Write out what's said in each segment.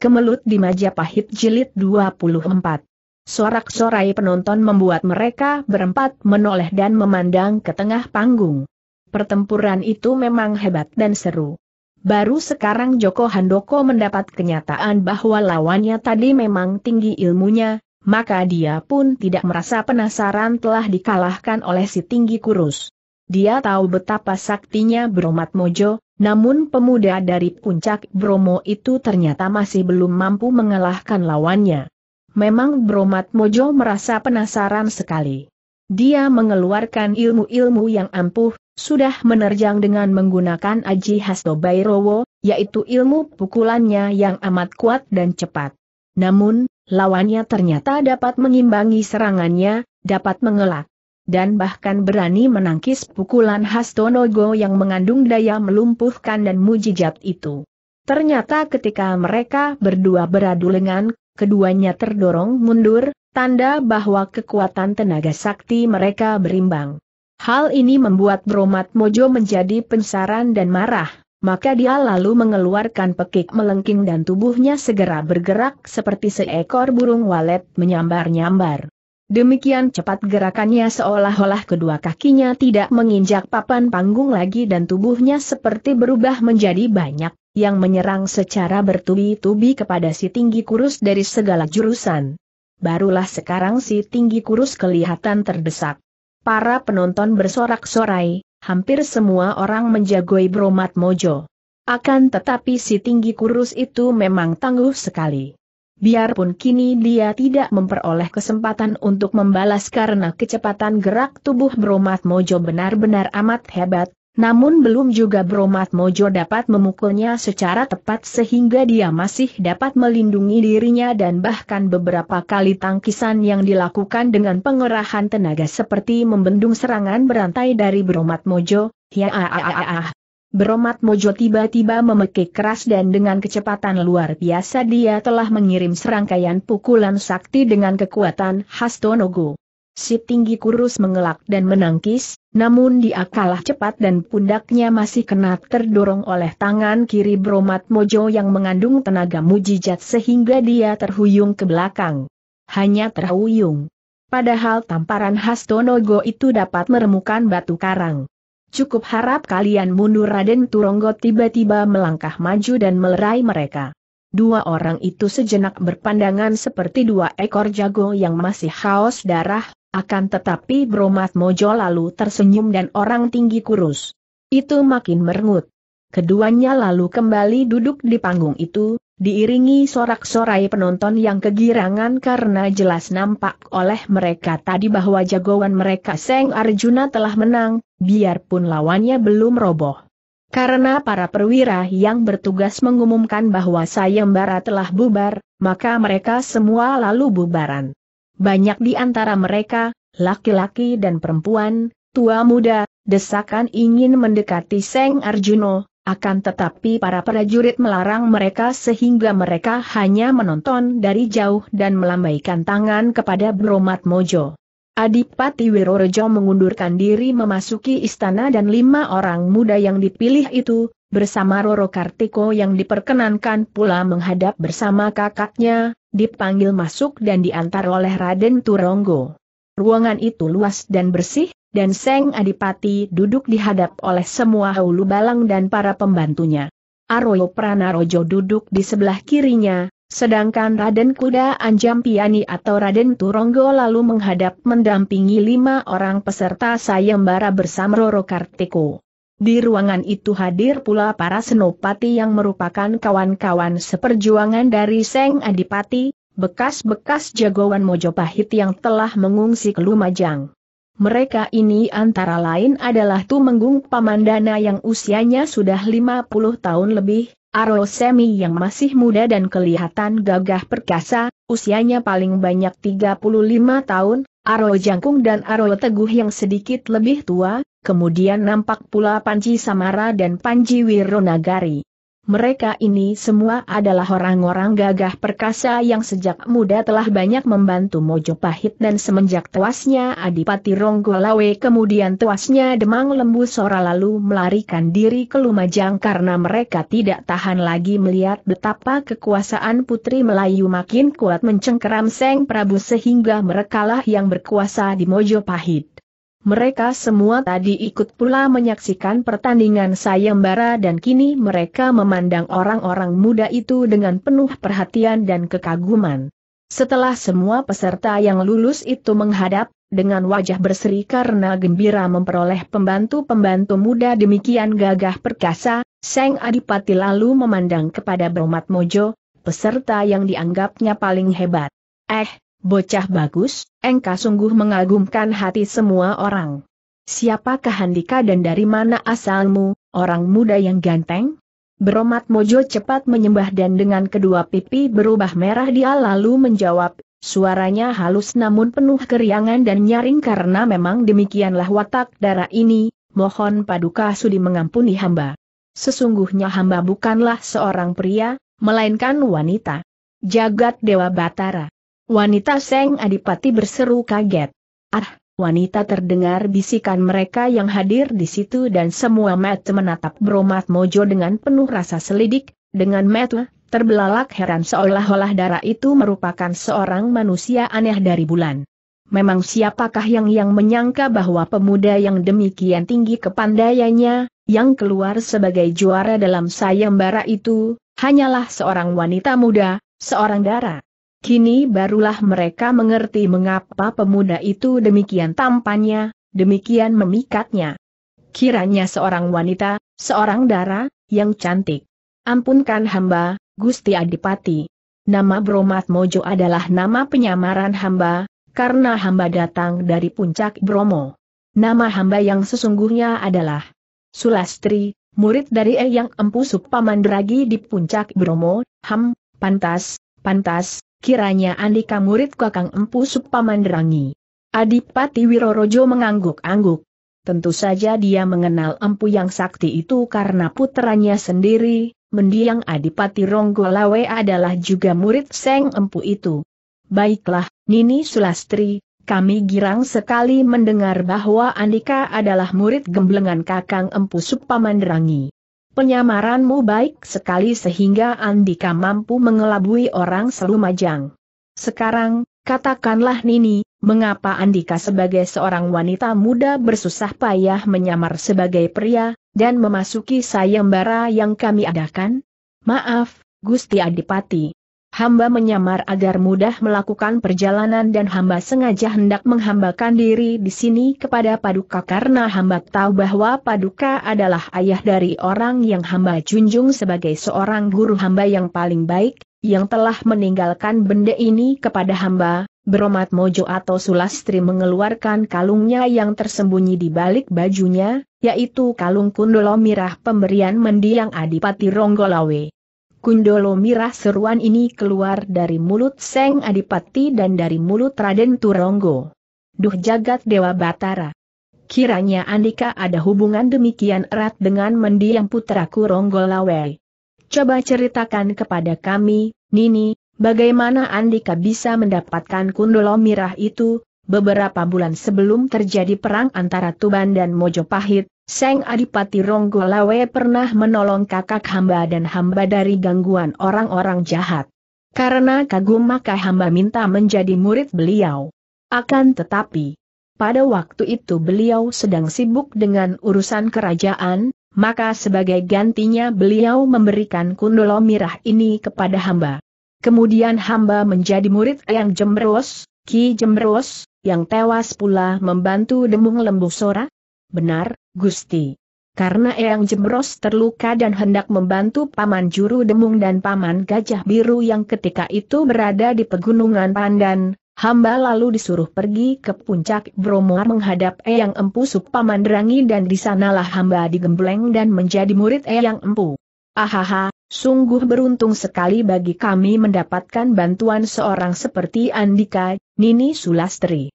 Kemelut di Majapahit Jilid 24. Sorak-sorai penonton membuat mereka berempat menoleh dan memandang ke tengah panggung. Pertempuran itu memang hebat dan seru. Baru sekarang Joko Handoko mendapat kenyataan bahwa lawannya tadi memang tinggi ilmunya, maka dia pun tidak merasa penasaran telah dikalahkan oleh si tinggi kurus. Dia tahu betapa saktinya Bromat Mojo, namun pemuda dari puncak Bromo itu ternyata masih belum mampu mengalahkan lawannya. Memang Bromat Mojo merasa penasaran sekali. Dia mengeluarkan ilmu-ilmu yang ampuh, sudah menerjang dengan menggunakan Aji Hasto Bairowo, yaitu ilmu pukulannya yang amat kuat dan cepat. Namun, lawannya ternyata dapat mengimbangi serangannya, dapat mengelak dan bahkan berani menangkis pukulan Hastonogo yang mengandung daya melumpuhkan dan mujijat itu. Ternyata ketika mereka berdua beradu lengan, keduanya terdorong mundur, tanda bahwa kekuatan tenaga sakti mereka berimbang. Hal ini membuat Bromat Mojo menjadi pensaran dan marah, maka dia lalu mengeluarkan pekik melengking dan tubuhnya segera bergerak seperti seekor burung walet menyambar-nyambar. Demikian cepat gerakannya seolah-olah kedua kakinya tidak menginjak papan panggung lagi dan tubuhnya seperti berubah menjadi banyak, yang menyerang secara bertubi-tubi kepada si tinggi kurus dari segala jurusan. Barulah sekarang si tinggi kurus kelihatan terdesak. Para penonton bersorak-sorai, hampir semua orang menjagoi Bromat Mojo. Akan tetapi si tinggi kurus itu memang tangguh sekali. Biarpun kini dia tidak memperoleh kesempatan untuk membalas karena kecepatan gerak tubuh Bromat Mojo benar-benar amat hebat, namun belum juga Bromat Mojo dapat memukulnya secara tepat sehingga dia masih dapat melindungi dirinya dan bahkan beberapa kali tangkisan yang dilakukan dengan pengerahan tenaga seperti membendung serangan berantai dari Bromat Mojo, ya ah, ah, ah, ah. Bromat Mojo tiba-tiba memekik keras dan dengan kecepatan luar biasa dia telah mengirim serangkaian pukulan sakti dengan kekuatan Hastonogo. Si tinggi kurus mengelak dan menangkis, namun dia kalah cepat dan pundaknya masih kena terdorong oleh tangan kiri Bromat Mojo yang mengandung tenaga mujijat sehingga dia terhuyung ke belakang. Hanya terhuyung. Padahal tamparan Hastonogo itu dapat meremukan batu karang. Cukup harap kalian mundur Raden Turonggo tiba-tiba melangkah maju dan melerai mereka. Dua orang itu sejenak berpandangan seperti dua ekor jago yang masih haus darah, akan tetapi Bromat Mojo lalu tersenyum dan orang tinggi kurus. Itu makin merengut. Keduanya lalu kembali duduk di panggung itu, diiringi sorak-sorai penonton yang kegirangan karena jelas nampak oleh mereka tadi bahwa jagoan mereka Seng Arjuna telah menang, biarpun lawannya belum roboh. Karena para perwira yang bertugas mengumumkan bahwa sayembara telah bubar, maka mereka semua lalu bubaran. Banyak di antara mereka, laki-laki dan perempuan, tua muda, desakan ingin mendekati Seng Arjuno, akan tetapi para prajurit melarang mereka sehingga mereka hanya menonton dari jauh dan melambaikan tangan kepada Bromat Mojo. Adipati Wirorejo mengundurkan diri memasuki istana dan lima orang muda yang dipilih itu, bersama Roro Kartiko yang diperkenankan pula menghadap bersama kakaknya, dipanggil masuk dan diantar oleh Raden Turonggo. Ruangan itu luas dan bersih, dan Seng Adipati duduk dihadap oleh semua hulu Balang dan para pembantunya. Aroyo Pranarojo duduk di sebelah kirinya, Sedangkan Raden Kuda Anjam Piani atau Raden Turonggo lalu menghadap mendampingi lima orang peserta sayembara bersama Roro Kartiko. Di ruangan itu hadir pula para senopati yang merupakan kawan-kawan seperjuangan dari Seng Adipati, bekas-bekas jagoan Mojopahit yang telah mengungsi ke Lumajang. Mereka ini antara lain adalah Tumenggung Pamandana yang usianya sudah 50 tahun lebih, Arosemi yang masih muda dan kelihatan gagah perkasa, usianya paling banyak 35 tahun, Aro Jangkung dan Aro Teguh yang sedikit lebih tua, kemudian nampak pula Panji Samara dan Panji Wironagari. Mereka ini semua adalah orang-orang gagah perkasa yang sejak muda telah banyak membantu Mojo Pahit dan semenjak tewasnya Adipati Ronggolawe kemudian tewasnya Demang Lembu Sora lalu melarikan diri ke Lumajang karena mereka tidak tahan lagi melihat betapa kekuasaan Putri Melayu makin kuat mencengkeram Seng Prabu sehingga merekalah yang berkuasa di Mojo Pahit. Mereka semua tadi ikut pula menyaksikan pertandingan sayembara dan kini mereka memandang orang-orang muda itu dengan penuh perhatian dan kekaguman. Setelah semua peserta yang lulus itu menghadap, dengan wajah berseri karena gembira memperoleh pembantu-pembantu muda demikian gagah perkasa, Seng Adipati lalu memandang kepada Bromat Mojo, peserta yang dianggapnya paling hebat. Eh, Bocah bagus, engkau sungguh mengagumkan hati semua orang. Siapakah Handika dan dari mana asalmu, orang muda yang ganteng? Beromat Mojo cepat menyembah dan dengan kedua pipi berubah merah dia lalu menjawab, suaranya halus namun penuh keriangan dan nyaring karena memang demikianlah watak darah ini, mohon paduka sudi mengampuni hamba. Sesungguhnya hamba bukanlah seorang pria, melainkan wanita. Jagat Dewa Batara. Wanita Seng Adipati berseru kaget. Ah, wanita terdengar bisikan mereka yang hadir di situ dan semua mata menatap Bromat Mojo dengan penuh rasa selidik, dengan mata terbelalak heran seolah-olah darah itu merupakan seorang manusia aneh dari bulan. Memang siapakah yang yang menyangka bahwa pemuda yang demikian tinggi kepandaiannya, yang keluar sebagai juara dalam sayembara itu, hanyalah seorang wanita muda, seorang darah. Kini barulah mereka mengerti mengapa pemuda itu demikian tampannya, demikian memikatnya. Kiranya seorang wanita, seorang dara, yang cantik. Ampunkan hamba, Gusti Adipati. Nama Bromat Mojo adalah nama penyamaran hamba, karena hamba datang dari puncak Bromo. Nama hamba yang sesungguhnya adalah Sulastri, murid dari Eyang Empu Pamandragi di puncak Bromo, Ham, Pantas, Pantas, kiranya Andika murid kakang Empu Supamanderangi. Adipati Wirorojo mengangguk-angguk. Tentu saja dia mengenal Empu yang sakti itu karena putranya sendiri, mendiang Adipati Ronggolawe adalah juga murid Seng Empu itu. Baiklah, Nini Sulastri, kami girang sekali mendengar bahwa Andika adalah murid gemblengan kakang Empu Supamanderangi. Penyamaranmu baik sekali sehingga Andika mampu mengelabui orang selumajang. Sekarang, katakanlah Nini, mengapa Andika sebagai seorang wanita muda bersusah payah menyamar sebagai pria, dan memasuki sayembara yang kami adakan? Maaf, Gusti Adipati hamba menyamar agar mudah melakukan perjalanan dan hamba sengaja hendak menghambakan diri di sini kepada Paduka karena hamba tahu bahwa Paduka adalah ayah dari orang yang hamba junjung sebagai seorang guru hamba yang paling baik, yang telah meninggalkan benda ini kepada hamba, beromat mojo atau sulastri mengeluarkan kalungnya yang tersembunyi di balik bajunya, yaitu kalung kundolo mirah pemberian mendiang Adipati Ronggolawe. Kundolo mirah seruan ini keluar dari mulut Seng Adipati dan dari mulut Raden Turonggo. Duh jagat Dewa Batara. Kiranya Andika ada hubungan demikian erat dengan mendiang putraku Ronggo Coba ceritakan kepada kami, Nini, bagaimana Andika bisa mendapatkan kundolo mirah itu, beberapa bulan sebelum terjadi perang antara Tuban dan Mojopahit, Seng Adipati Ronggolawe pernah menolong kakak hamba dan hamba dari gangguan orang-orang jahat. Karena kagum maka hamba minta menjadi murid beliau. Akan tetapi, pada waktu itu beliau sedang sibuk dengan urusan kerajaan, maka sebagai gantinya beliau memberikan kundolo mirah ini kepada hamba. Kemudian hamba menjadi murid yang jembrus, Ki jembrus, yang tewas pula membantu Demung Lembu Sora, Benar, Gusti. Karena Eyang Jemros terluka dan hendak membantu Paman Juru Demung dan Paman Gajah Biru yang ketika itu berada di Pegunungan Pandan, hamba lalu disuruh pergi ke puncak Bromo menghadap Eyang Empu Paman Derangi dan di sanalah hamba digembleng dan menjadi murid Eyang Empu. Ahaha, Sungguh beruntung sekali bagi kami mendapatkan bantuan seorang seperti Andika, Nini Sulastri.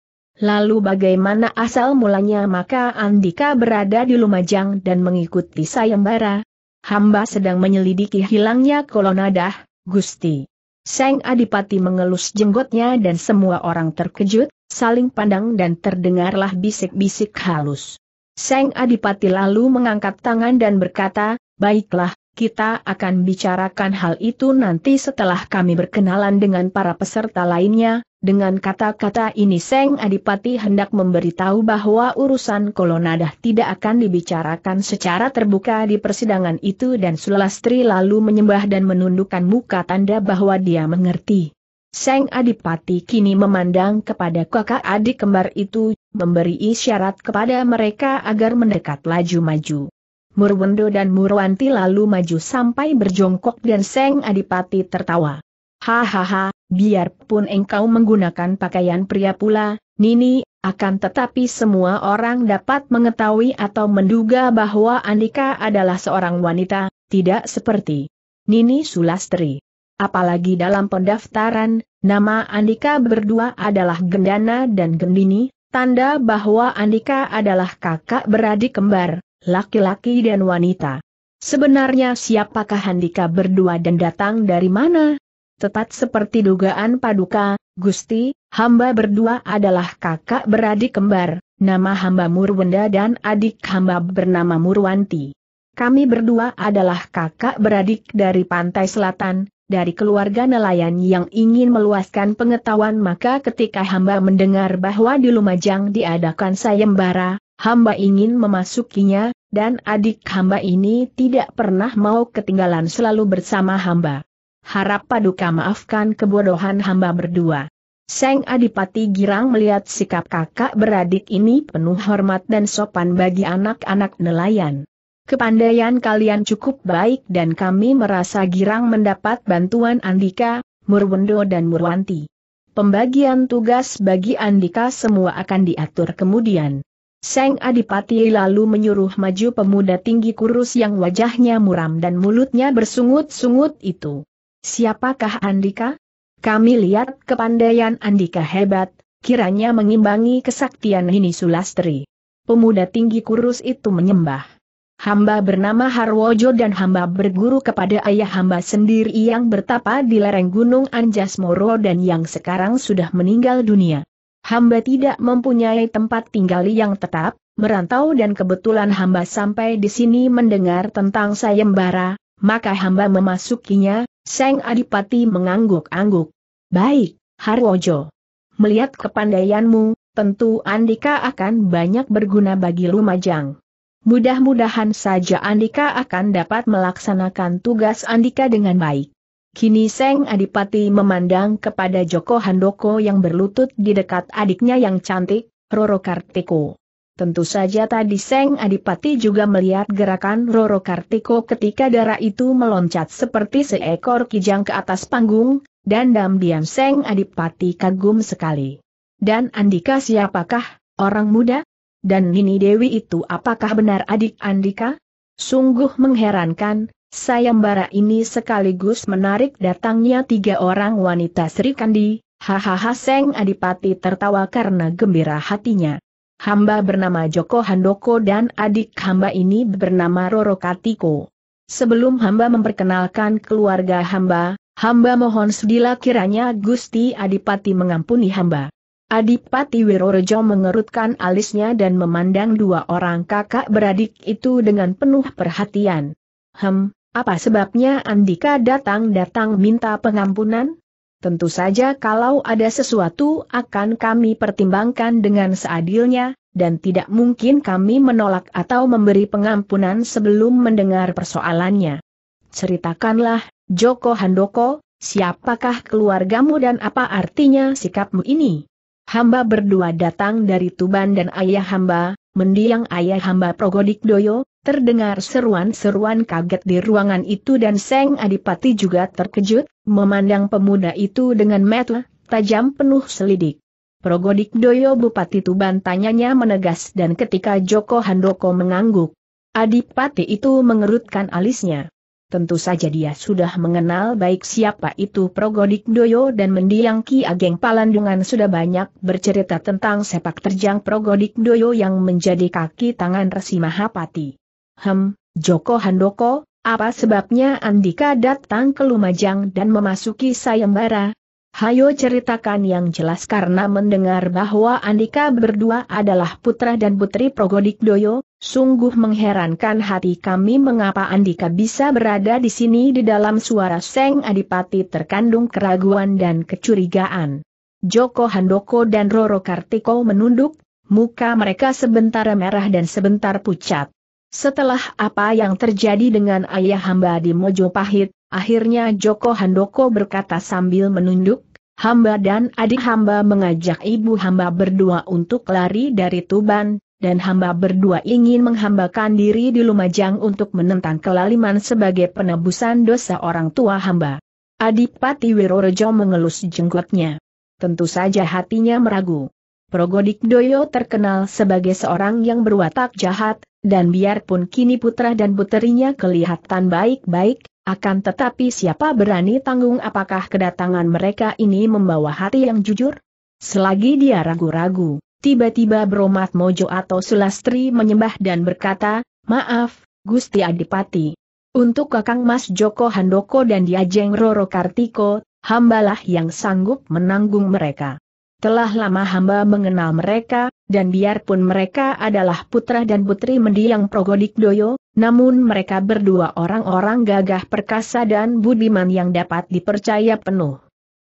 Lalu bagaimana asal mulanya maka Andika berada di Lumajang dan mengikuti sayembara? Hamba sedang menyelidiki hilangnya kolonadah, Gusti. Seng Adipati mengelus jenggotnya dan semua orang terkejut, saling pandang dan terdengarlah bisik-bisik halus. Seng Adipati lalu mengangkat tangan dan berkata, Baiklah, kita akan bicarakan hal itu nanti setelah kami berkenalan dengan para peserta lainnya. Dengan kata-kata ini Seng Adipati hendak memberitahu bahwa urusan kolonadah tidak akan dibicarakan secara terbuka di persidangan itu dan Sulastri lalu menyembah dan menundukkan muka tanda bahwa dia mengerti. Seng Adipati kini memandang kepada kakak adik kembar itu, memberi isyarat kepada mereka agar mendekat laju maju. Murwendo dan Murwanti lalu maju sampai berjongkok dan Seng Adipati tertawa. Hahaha, biarpun engkau menggunakan pakaian pria pula, Nini, akan tetapi semua orang dapat mengetahui atau menduga bahwa Andika adalah seorang wanita, tidak seperti Nini Sulastri. Apalagi dalam pendaftaran, nama Andika berdua adalah Gendana dan Gendini, tanda bahwa Andika adalah kakak beradik kembar, laki-laki dan wanita. Sebenarnya siapakah Handika berdua dan datang dari mana? Tepat seperti dugaan Paduka, Gusti, hamba berdua adalah kakak beradik kembar, nama hamba Murwenda dan adik hamba bernama Murwanti. Kami berdua adalah kakak beradik dari pantai selatan, dari keluarga nelayan yang ingin meluaskan pengetahuan maka ketika hamba mendengar bahwa di Lumajang diadakan sayembara, Hamba ingin memasukinya, dan adik hamba ini tidak pernah mau ketinggalan selalu bersama hamba. Harap paduka maafkan kebodohan hamba berdua. Seng Adipati Girang melihat sikap kakak beradik ini penuh hormat dan sopan bagi anak-anak nelayan. Kepandaian kalian cukup baik dan kami merasa girang mendapat bantuan Andika, Murwendo dan Murwanti. Pembagian tugas bagi Andika semua akan diatur kemudian. Seng Adipati lalu menyuruh maju pemuda tinggi kurus yang wajahnya muram dan mulutnya bersungut-sungut itu. Siapakah Andika? Kami lihat kepandaian Andika hebat, kiranya mengimbangi kesaktian ini Sulastri. Pemuda tinggi kurus itu menyembah. Hamba bernama Harwojo dan hamba berguru kepada ayah hamba sendiri yang bertapa di lereng Gunung Anjas Moro dan yang sekarang sudah meninggal dunia hamba tidak mempunyai tempat tinggal yang tetap, merantau dan kebetulan hamba sampai di sini mendengar tentang sayembara, maka hamba memasukinya, Seng Adipati mengangguk-angguk. Baik, Harwojo. Melihat kepandaianmu, tentu Andika akan banyak berguna bagi Lumajang. Mudah-mudahan saja Andika akan dapat melaksanakan tugas Andika dengan baik. Kini Seng Adipati memandang kepada Joko Handoko yang berlutut di dekat adiknya yang cantik, Roro Kartiko. Tentu saja tadi Seng Adipati juga melihat gerakan Roro Kartiko ketika darah itu meloncat seperti seekor kijang ke atas panggung, dan diam-diam Seng Adipati kagum sekali. Dan Andika siapakah, orang muda? Dan Nini Dewi itu apakah benar adik Andika? Sungguh mengherankan, Sayembara ini sekaligus menarik datangnya tiga orang wanita Sri Kandi, hahaha Seng Adipati tertawa karena gembira hatinya. Hamba bernama Joko Handoko dan adik hamba ini bernama Roro Katiko. Sebelum hamba memperkenalkan keluarga hamba, hamba mohon sedila kiranya Gusti Adipati mengampuni hamba. Adipati Wirorejo mengerutkan alisnya dan memandang dua orang kakak beradik itu dengan penuh perhatian. Hem, apa sebabnya Andika datang-datang minta pengampunan? Tentu saja kalau ada sesuatu akan kami pertimbangkan dengan seadilnya, dan tidak mungkin kami menolak atau memberi pengampunan sebelum mendengar persoalannya. Ceritakanlah, Joko Handoko, siapakah keluargamu dan apa artinya sikapmu ini? Hamba berdua datang dari Tuban dan ayah hamba, mendiang ayah hamba Progodik Doyo, Terdengar seruan-seruan kaget di ruangan itu dan Seng Adipati juga terkejut, memandang pemuda itu dengan mata tajam penuh selidik. Progodik Doyo Bupati Tuban tanyanya menegas dan ketika Joko Handoko mengangguk, Adipati itu mengerutkan alisnya. Tentu saja dia sudah mengenal baik siapa itu Progodik Doyo dan mendiang Ki Ageng Palandungan sudah banyak bercerita tentang sepak terjang Progodik Doyo yang menjadi kaki tangan Resi Mahapati. Hem, Joko Handoko, apa sebabnya Andika datang ke Lumajang dan memasuki sayembara? Hayo ceritakan yang jelas karena mendengar bahwa Andika berdua adalah putra dan putri Progodik Doyo, Sungguh mengherankan hati kami mengapa Andika bisa berada di sini di dalam suara Seng Adipati terkandung keraguan dan kecurigaan. Joko Handoko dan Roro Kartiko menunduk, muka mereka sebentar merah dan sebentar pucat. Setelah apa yang terjadi dengan ayah hamba di Mojopahit, akhirnya Joko Handoko berkata sambil menunduk, hamba dan adik hamba mengajak ibu hamba berdua untuk lari dari Tuban, dan hamba berdua ingin menghambakan diri di Lumajang untuk menentang kelaliman sebagai penebusan dosa orang tua hamba. Adipati Wirorejo mengelus jenggotnya. Tentu saja hatinya meragu. Progodik Doyo terkenal sebagai seorang yang berwatak jahat, dan biarpun kini putra dan puterinya kelihatan baik-baik, akan tetapi siapa berani tanggung apakah kedatangan mereka ini membawa hati yang jujur? Selagi dia ragu-ragu, Tiba-tiba Bromat Mojo atau Sulastri menyembah dan berkata, Maaf, Gusti Adipati. Untuk Kakang Mas Joko Handoko dan Diajeng Roro Kartiko, hambalah yang sanggup menanggung mereka. Telah lama hamba mengenal mereka, dan biarpun mereka adalah putra dan putri mendiang Progodikdoyo, namun mereka berdua orang-orang gagah perkasa dan budiman yang dapat dipercaya penuh.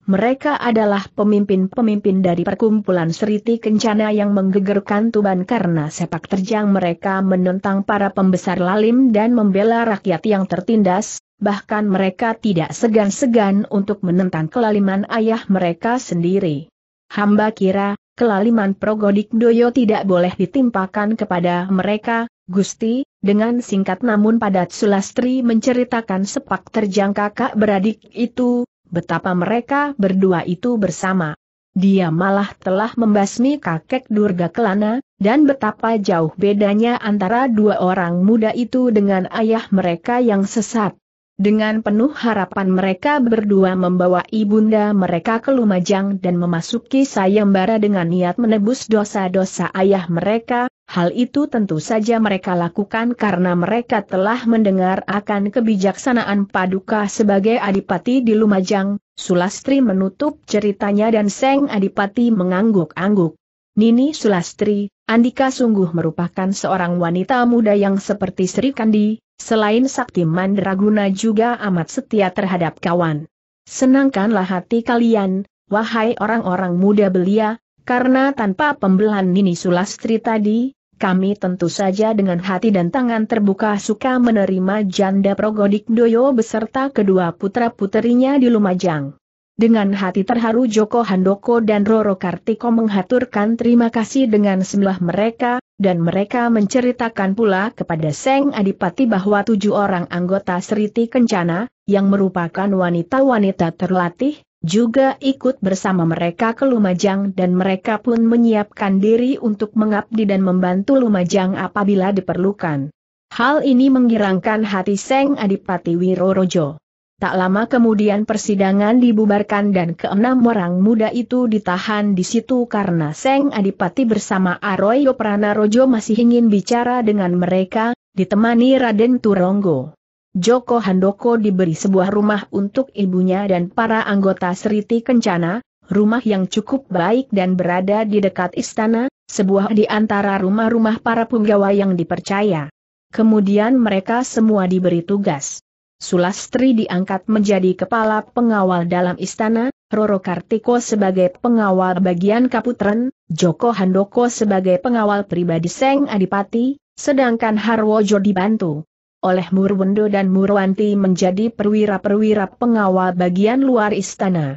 Mereka adalah pemimpin-pemimpin dari perkumpulan Seriti Kencana yang menggegerkan Tuban karena sepak terjang mereka menentang para pembesar lalim dan membela rakyat yang tertindas, bahkan mereka tidak segan-segan untuk menentang kelaliman ayah mereka sendiri. Hamba kira, kelaliman Progodik Doyo tidak boleh ditimpakan kepada mereka, Gusti, dengan singkat namun padat Sulastri menceritakan sepak terjang kakak beradik itu, betapa mereka berdua itu bersama. Dia malah telah membasmi kakek Durga Kelana, dan betapa jauh bedanya antara dua orang muda itu dengan ayah mereka yang sesat. Dengan penuh harapan mereka berdua membawa ibunda mereka ke Lumajang dan memasuki sayembara dengan niat menebus dosa-dosa ayah mereka, Hal itu tentu saja mereka lakukan karena mereka telah mendengar akan kebijaksanaan Paduka sebagai adipati di Lumajang, Sulastri menutup ceritanya dan Seng Adipati mengangguk-angguk. Nini Sulastri, Andika sungguh merupakan seorang wanita muda yang seperti Sri Kandi, selain sakti mandraguna juga amat setia terhadap kawan. Senangkanlah hati kalian, wahai orang-orang muda belia, karena tanpa pembelahan Nini Sulastri tadi, kami tentu saja dengan hati dan tangan terbuka suka menerima janda Progodik Doyo beserta kedua putra-puterinya di Lumajang. Dengan hati terharu Joko Handoko dan Roro Kartiko menghaturkan terima kasih dengan sebelah mereka, dan mereka menceritakan pula kepada Seng Adipati bahwa tujuh orang anggota Seriti Kencana, yang merupakan wanita-wanita terlatih, juga ikut bersama mereka ke Lumajang dan mereka pun menyiapkan diri untuk mengabdi dan membantu Lumajang apabila diperlukan. Hal ini menggirangkan hati Seng Adipati Wirorojo. Tak lama kemudian persidangan dibubarkan dan keenam orang muda itu ditahan di situ karena Seng Adipati bersama Aroyo Pranarojo masih ingin bicara dengan mereka, ditemani Raden Turonggo. Joko Handoko diberi sebuah rumah untuk ibunya dan para anggota Seriti Kencana, rumah yang cukup baik dan berada di dekat istana, sebuah di antara rumah-rumah para punggawa yang dipercaya. Kemudian mereka semua diberi tugas. Sulastri diangkat menjadi kepala pengawal dalam istana, Roro Kartiko sebagai pengawal bagian Kaputren, Joko Handoko sebagai pengawal pribadi Seng Adipati, sedangkan Harwojo dibantu oleh Murwendo dan Murwanti menjadi perwira-perwira pengawal bagian luar istana.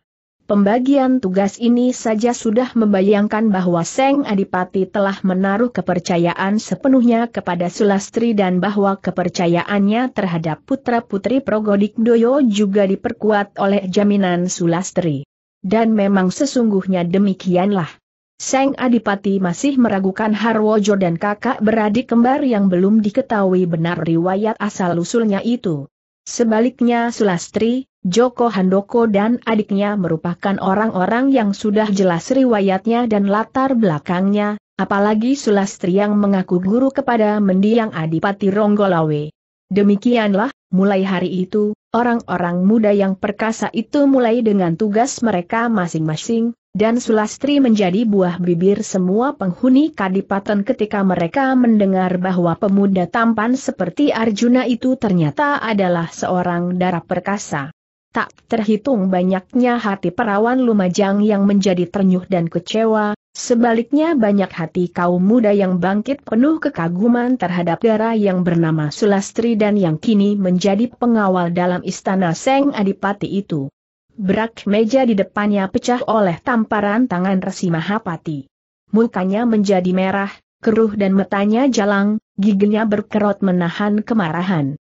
Pembagian tugas ini saja sudah membayangkan bahwa Seng Adipati telah menaruh kepercayaan sepenuhnya kepada Sulastri dan bahwa kepercayaannya terhadap putra-putri Progodik Doyo juga diperkuat oleh jaminan Sulastri. Dan memang sesungguhnya demikianlah. Seng Adipati masih meragukan Harwojo dan kakak beradik kembar yang belum diketahui benar riwayat asal-usulnya itu. Sebaliknya Sulastri, Joko Handoko dan adiknya merupakan orang-orang yang sudah jelas riwayatnya dan latar belakangnya, apalagi Sulastri yang mengaku guru kepada mendiang Adipati Ronggolawe. Demikianlah, mulai hari itu, orang-orang muda yang perkasa itu mulai dengan tugas mereka masing-masing, dan Sulastri menjadi buah bibir semua penghuni kadipaten ketika mereka mendengar bahwa pemuda tampan seperti Arjuna itu ternyata adalah seorang darah perkasa. Tak terhitung banyaknya hati perawan Lumajang yang menjadi ternyuh dan kecewa, sebaliknya banyak hati kaum muda yang bangkit penuh kekaguman terhadap darah yang bernama Sulastri dan yang kini menjadi pengawal dalam istana Seng Adipati itu berak meja di depannya pecah oleh tamparan tangan Resi Mahapati. Mukanya menjadi merah, keruh dan matanya jalang, giginya berkerut menahan kemarahan.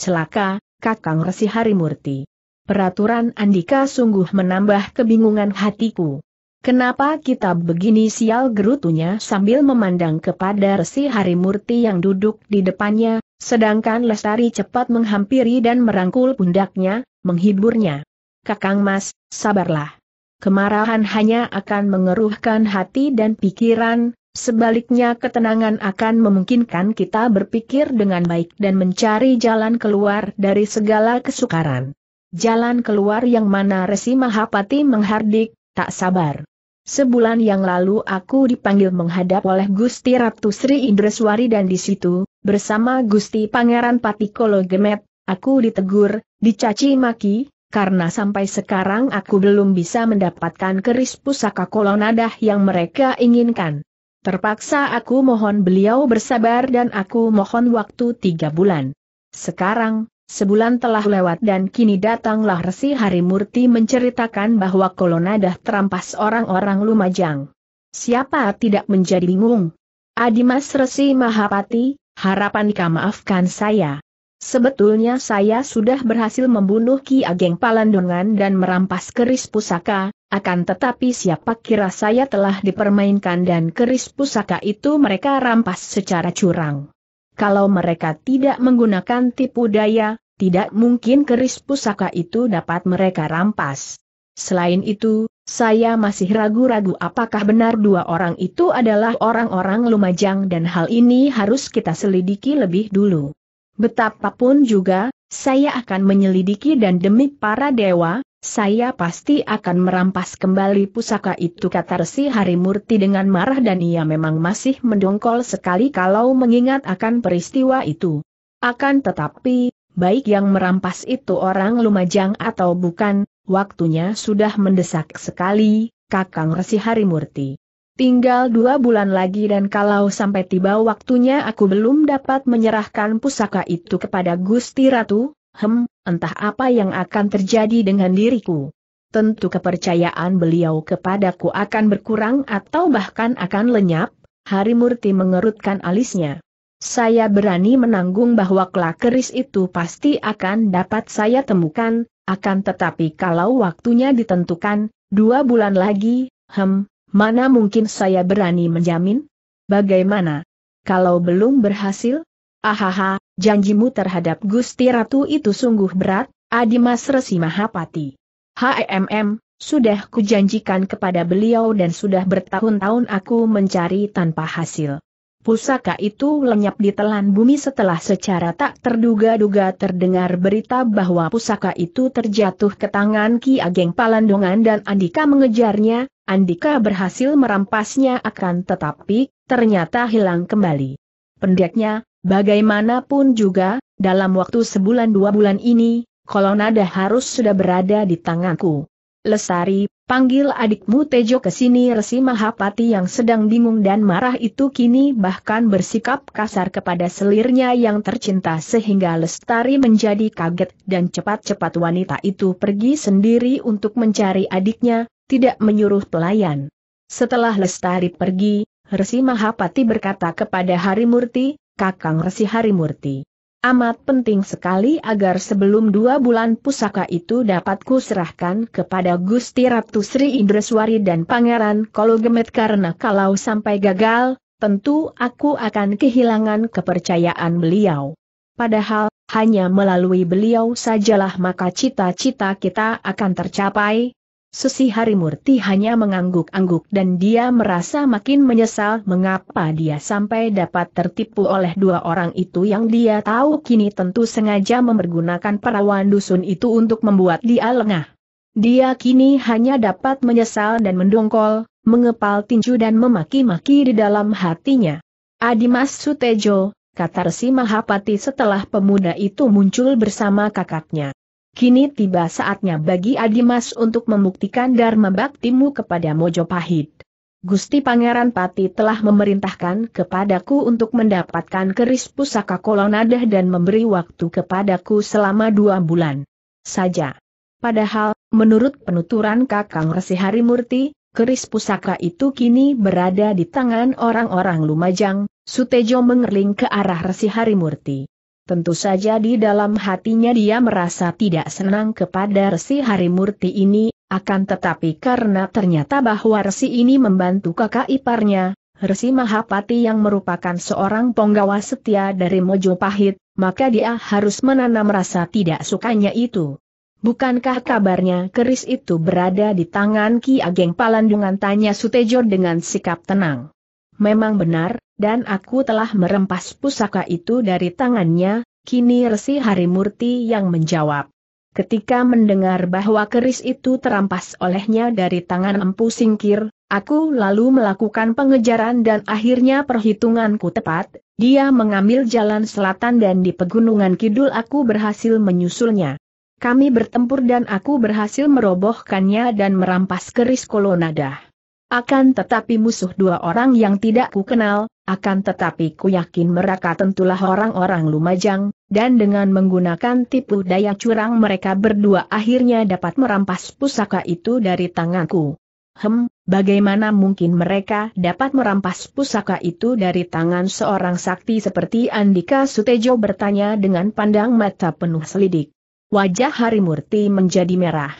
Celaka, Kakang Resi Harimurti. Peraturan Andika sungguh menambah kebingungan hatiku. Kenapa kita begini sial gerutunya sambil memandang kepada Resi Harimurti yang duduk di depannya, sedangkan Lestari cepat menghampiri dan merangkul pundaknya, menghiburnya. Kakang Mas, sabarlah. Kemarahan hanya akan mengeruhkan hati dan pikiran, sebaliknya ketenangan akan memungkinkan kita berpikir dengan baik dan mencari jalan keluar dari segala kesukaran. Jalan keluar yang mana Resi Mahapati menghardik, tak sabar. Sebulan yang lalu aku dipanggil menghadap oleh Gusti Ratu Sri Indreswari dan di situ, bersama Gusti Pangeran Patikolo Gemet, aku ditegur, dicaci maki, karena sampai sekarang aku belum bisa mendapatkan keris pusaka kolonadah yang mereka inginkan. Terpaksa aku mohon beliau bersabar dan aku mohon waktu tiga bulan. Sekarang, sebulan telah lewat dan kini datanglah Resi Hari Murti menceritakan bahwa kolonadah terampas orang-orang Lumajang. Siapa tidak menjadi bingung? Adimas Resi Mahapati, harapan kau maafkan saya. Sebetulnya saya sudah berhasil membunuh Ki Ageng Palandongan dan merampas keris pusaka, akan tetapi siapa kira saya telah dipermainkan dan keris pusaka itu mereka rampas secara curang. Kalau mereka tidak menggunakan tipu daya, tidak mungkin keris pusaka itu dapat mereka rampas. Selain itu, saya masih ragu-ragu apakah benar dua orang itu adalah orang-orang Lumajang dan hal ini harus kita selidiki lebih dulu. Betapapun juga, saya akan menyelidiki dan demi para dewa, saya pasti akan merampas kembali pusaka itu kata Resi Harimurti dengan marah dan ia memang masih mendongkol sekali kalau mengingat akan peristiwa itu. Akan tetapi, baik yang merampas itu orang Lumajang atau bukan, waktunya sudah mendesak sekali, Kakang Resi Harimurti. Tinggal dua bulan lagi dan kalau sampai tiba waktunya aku belum dapat menyerahkan pusaka itu kepada Gusti Ratu, hem, entah apa yang akan terjadi dengan diriku. Tentu kepercayaan beliau kepadaku akan berkurang atau bahkan akan lenyap, Hari Murti mengerutkan alisnya. Saya berani menanggung bahwa kelak keris itu pasti akan dapat saya temukan, akan tetapi kalau waktunya ditentukan, dua bulan lagi, hem, Mana mungkin saya berani menjamin? Bagaimana? Kalau belum berhasil? Ahaha, janjimu terhadap Gusti Ratu itu sungguh berat, Adimas Resi Mahapati. HMM, sudah kujanjikan kepada beliau dan sudah bertahun-tahun aku mencari tanpa hasil pusaka itu lenyap di telan bumi setelah secara tak terduga-duga terdengar berita bahwa pusaka itu terjatuh ke tangan Ki Ageng Palandongan dan Andika mengejarnya, Andika berhasil merampasnya akan tetapi, ternyata hilang kembali. Pendeknya, bagaimanapun juga, dalam waktu sebulan dua bulan ini, kolonada harus sudah berada di tanganku. Lesari, Panggil adikmu Tejo ke sini Resi Mahapati yang sedang bingung dan marah itu kini bahkan bersikap kasar kepada selirnya yang tercinta sehingga Lestari menjadi kaget dan cepat-cepat wanita itu pergi sendiri untuk mencari adiknya, tidak menyuruh pelayan. Setelah Lestari pergi, Resi Mahapati berkata kepada Harimurti, Kakang Resi Harimurti. Amat penting sekali agar sebelum dua bulan pusaka itu dapat kuserahkan kepada Gusti Ratu Sri Indraswari dan Pangeran Kologemet karena kalau sampai gagal, tentu aku akan kehilangan kepercayaan beliau. Padahal, hanya melalui beliau sajalah maka cita-cita kita akan tercapai, Susi Harimurti hanya mengangguk-angguk dan dia merasa makin menyesal mengapa dia sampai dapat tertipu oleh dua orang itu yang dia tahu kini tentu sengaja mempergunakan perawan dusun itu untuk membuat dia lengah. Dia kini hanya dapat menyesal dan mendongkol, mengepal tinju dan memaki-maki di dalam hatinya. Adimas Sutejo, kata Resi Mahapati setelah pemuda itu muncul bersama kakaknya. Kini tiba saatnya bagi Adimas untuk membuktikan Dharma Baktimu kepada Mojo Pahit. Gusti Pangeran Pati telah memerintahkan kepadaku untuk mendapatkan keris pusaka kolonadah dan memberi waktu kepadaku selama dua bulan saja. Padahal, menurut penuturan Kakang Resi Harimurti, keris pusaka itu kini berada di tangan orang-orang Lumajang, Sutejo mengerling ke arah Resi Harimurti. Tentu saja di dalam hatinya dia merasa tidak senang kepada Resi Harimurti ini, akan tetapi karena ternyata bahwa Resi ini membantu kakak iparnya, Resi Mahapati yang merupakan seorang penggawa setia dari Mojopahit, maka dia harus menanam rasa tidak sukanya itu. Bukankah kabarnya keris itu berada di tangan Ki Ageng Palandungan tanya Sutejo dengan sikap tenang. Memang benar, dan aku telah merempas pusaka itu dari tangannya, kini Resi Harimurti yang menjawab. Ketika mendengar bahwa keris itu terampas olehnya dari tangan Empu Singkir, aku lalu melakukan pengejaran dan akhirnya perhitunganku tepat, dia mengambil jalan selatan dan di pegunungan kidul aku berhasil menyusulnya. Kami bertempur dan aku berhasil merobohkannya dan merampas keris Kolonadah. Akan tetapi musuh dua orang yang tidak ku kenal, akan tetapi ku yakin mereka tentulah orang-orang Lumajang, dan dengan menggunakan tipu daya curang mereka berdua akhirnya dapat merampas pusaka itu dari tanganku. Hem, bagaimana mungkin mereka dapat merampas pusaka itu dari tangan seorang sakti seperti Andika Sutejo bertanya dengan pandang mata penuh selidik. Wajah Harimurti menjadi merah.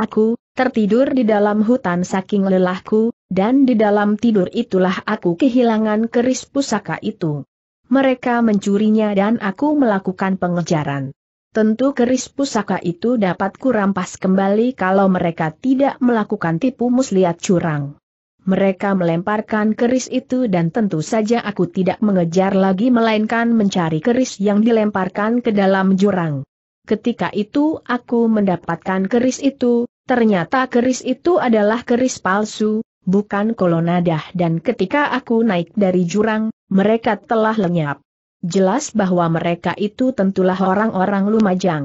Aku, tertidur di dalam hutan saking lelahku, dan di dalam tidur itulah aku kehilangan keris pusaka itu. Mereka mencurinya dan aku melakukan pengejaran. Tentu keris pusaka itu dapat kurampas kembali kalau mereka tidak melakukan tipu muslihat curang. Mereka melemparkan keris itu dan tentu saja aku tidak mengejar lagi melainkan mencari keris yang dilemparkan ke dalam jurang. Ketika itu aku mendapatkan keris itu, Ternyata keris itu adalah keris palsu, bukan kolonadah dan ketika aku naik dari jurang, mereka telah lenyap. Jelas bahwa mereka itu tentulah orang-orang Lumajang.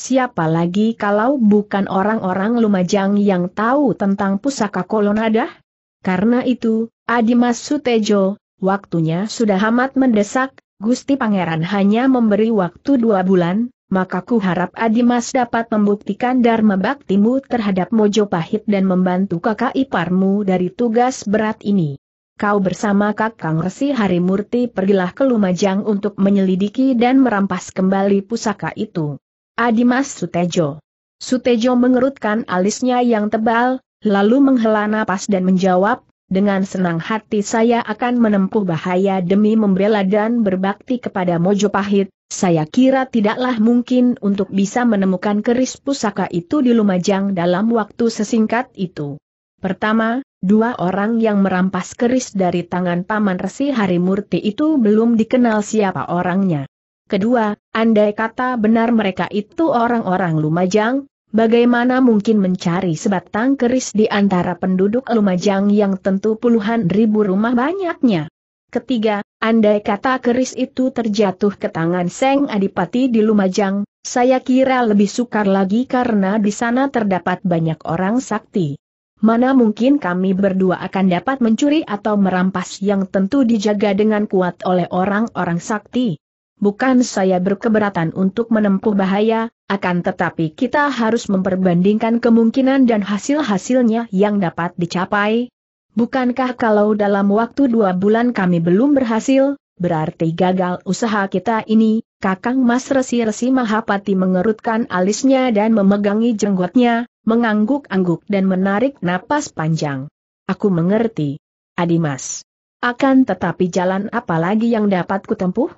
Siapa lagi kalau bukan orang-orang Lumajang yang tahu tentang pusaka kolonadah? Karena itu, Adimas Sutejo, waktunya sudah amat mendesak, Gusti Pangeran hanya memberi waktu dua bulan, maka ku harap Adimas dapat membuktikan Dharma Baktimu terhadap Mojo Pahit dan membantu kakak iparmu dari tugas berat ini. Kau bersama Kakang Resi Hari Murti pergilah ke Lumajang untuk menyelidiki dan merampas kembali pusaka itu. Adimas Sutejo. Sutejo mengerutkan alisnya yang tebal, lalu menghela napas dan menjawab, dengan senang hati saya akan menempuh bahaya demi membela dan berbakti kepada Mojopahit, saya kira tidaklah mungkin untuk bisa menemukan keris pusaka itu di Lumajang dalam waktu sesingkat itu. Pertama, dua orang yang merampas keris dari tangan Paman Resi Harimurti itu belum dikenal siapa orangnya. Kedua, andai kata benar mereka itu orang-orang Lumajang, Bagaimana mungkin mencari sebatang keris di antara penduduk Lumajang yang tentu puluhan ribu rumah banyaknya? Ketiga, andai kata keris itu terjatuh ke tangan Seng Adipati di Lumajang, saya kira lebih sukar lagi karena di sana terdapat banyak orang sakti. Mana mungkin kami berdua akan dapat mencuri atau merampas yang tentu dijaga dengan kuat oleh orang-orang sakti bukan saya berkeberatan untuk menempuh bahaya, akan tetapi kita harus memperbandingkan kemungkinan dan hasil-hasilnya yang dapat dicapai. Bukankah kalau dalam waktu dua bulan kami belum berhasil, berarti gagal usaha kita ini, Kakang Mas Resi-Resi Mahapati mengerutkan alisnya dan memegangi jenggotnya, mengangguk-angguk dan menarik napas panjang. Aku mengerti. Adimas. Akan tetapi jalan apa lagi yang dapat kutempuh?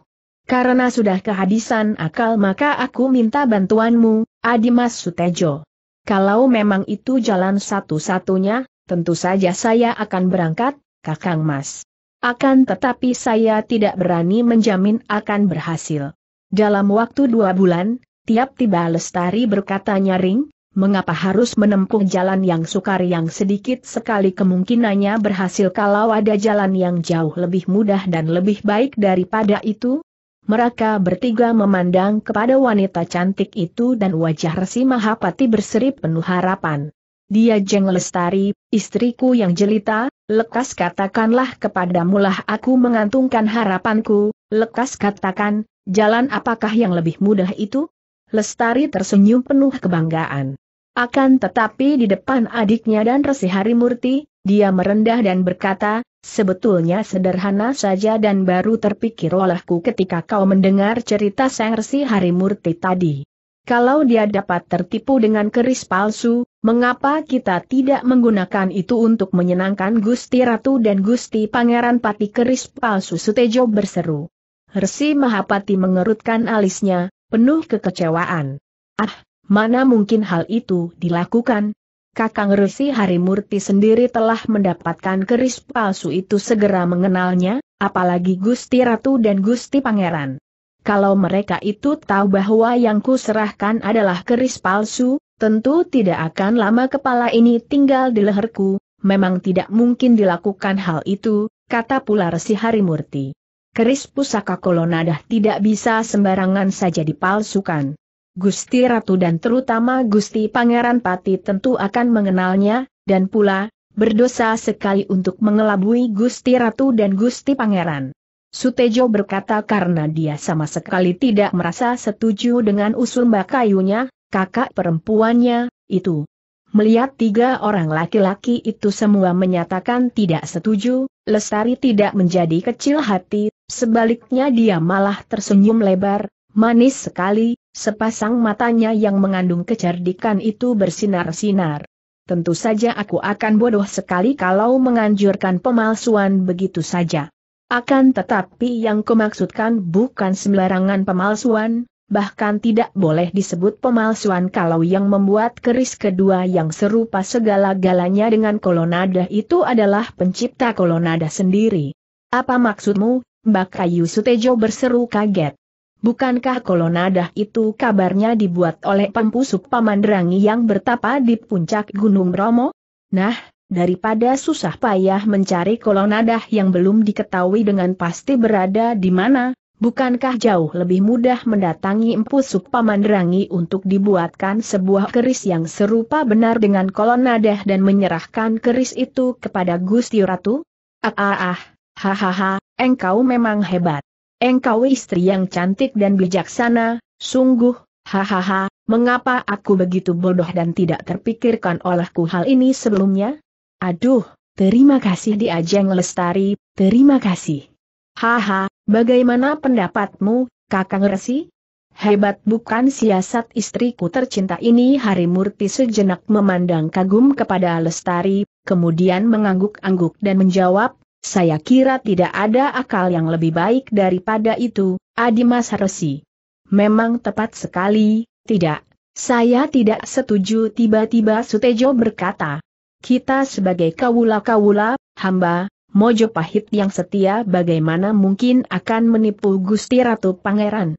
Karena sudah kehabisan akal maka aku minta bantuanmu, Adimas Sutejo. Kalau memang itu jalan satu-satunya, tentu saja saya akan berangkat, Kakang Mas. Akan tetapi saya tidak berani menjamin akan berhasil. Dalam waktu dua bulan, tiap-tiba Lestari berkata nyaring, mengapa harus menempuh jalan yang sukar yang sedikit sekali kemungkinannya berhasil kalau ada jalan yang jauh lebih mudah dan lebih baik daripada itu? mereka bertiga memandang kepada wanita cantik itu dan wajah Resi Mahapati berseri penuh harapan. Dia jeng lestari, istriku yang jelita, lekas katakanlah lah aku mengantungkan harapanku, lekas katakan, jalan apakah yang lebih mudah itu? Lestari tersenyum penuh kebanggaan. Akan tetapi di depan adiknya dan Resi Harimurti, dia merendah dan berkata, Sebetulnya sederhana saja dan baru terpikir olehku ketika kau mendengar cerita sang Resi Harimurti tadi. Kalau dia dapat tertipu dengan keris palsu, mengapa kita tidak menggunakan itu untuk menyenangkan Gusti Ratu dan Gusti Pangeran Pati keris palsu Sutejo berseru. Resi Mahapati mengerutkan alisnya, penuh kekecewaan. Ah, mana mungkin hal itu dilakukan, Kakang Resi Harimurti sendiri telah mendapatkan keris palsu itu segera mengenalnya, apalagi Gusti Ratu dan Gusti Pangeran. Kalau mereka itu tahu bahwa yang kuserahkan adalah keris palsu, tentu tidak akan lama kepala ini tinggal di leherku, memang tidak mungkin dilakukan hal itu, kata pula Resi Harimurti. Keris pusaka Kolonadah tidak bisa sembarangan saja dipalsukan. Gusti Ratu dan terutama Gusti Pangeran Pati tentu akan mengenalnya, dan pula, berdosa sekali untuk mengelabui Gusti Ratu dan Gusti Pangeran. Sutejo berkata karena dia sama sekali tidak merasa setuju dengan usul mbak kayunya, kakak perempuannya, itu. Melihat tiga orang laki-laki itu semua menyatakan tidak setuju, Lestari tidak menjadi kecil hati, sebaliknya dia malah tersenyum lebar, Manis sekali, sepasang matanya yang mengandung kecerdikan itu bersinar-sinar. Tentu saja aku akan bodoh sekali kalau menganjurkan pemalsuan begitu saja. Akan tetapi yang kumaksudkan bukan sembarangan pemalsuan, bahkan tidak boleh disebut pemalsuan kalau yang membuat keris kedua yang serupa segala-galanya dengan kolonada itu adalah pencipta kolonada sendiri. Apa maksudmu, Mbak Kayu Sutejo berseru kaget. Bukankah kolonadah itu kabarnya dibuat oleh pempusuk Pamandrangi yang bertapa di puncak Gunung Bromo? Nah, daripada susah payah mencari kolonadah yang belum diketahui dengan pasti berada di mana, bukankah jauh lebih mudah mendatangi empusuk Pamandrangi untuk dibuatkan sebuah keris yang serupa benar dengan kolonadah dan menyerahkan keris itu kepada Gusti Ratu? Ah ah ah, hahaha, engkau memang hebat. Engkau istri yang cantik dan bijaksana, sungguh, hahaha, mengapa aku begitu bodoh dan tidak terpikirkan olehku hal ini sebelumnya? Aduh, terima kasih di Ajeng Lestari, terima kasih. Haha, bagaimana pendapatmu, Kakang Resi? Hebat bukan siasat istriku tercinta ini Hari Murti sejenak memandang kagum kepada Lestari, kemudian mengangguk-angguk dan menjawab, saya kira tidak ada akal yang lebih baik daripada itu, Adi Mas Resi. Memang tepat sekali, tidak. Saya tidak setuju tiba-tiba Sutejo berkata. Kita sebagai kawula-kawula, hamba, Mojo pahit yang setia bagaimana mungkin akan menipu Gusti Ratu Pangeran.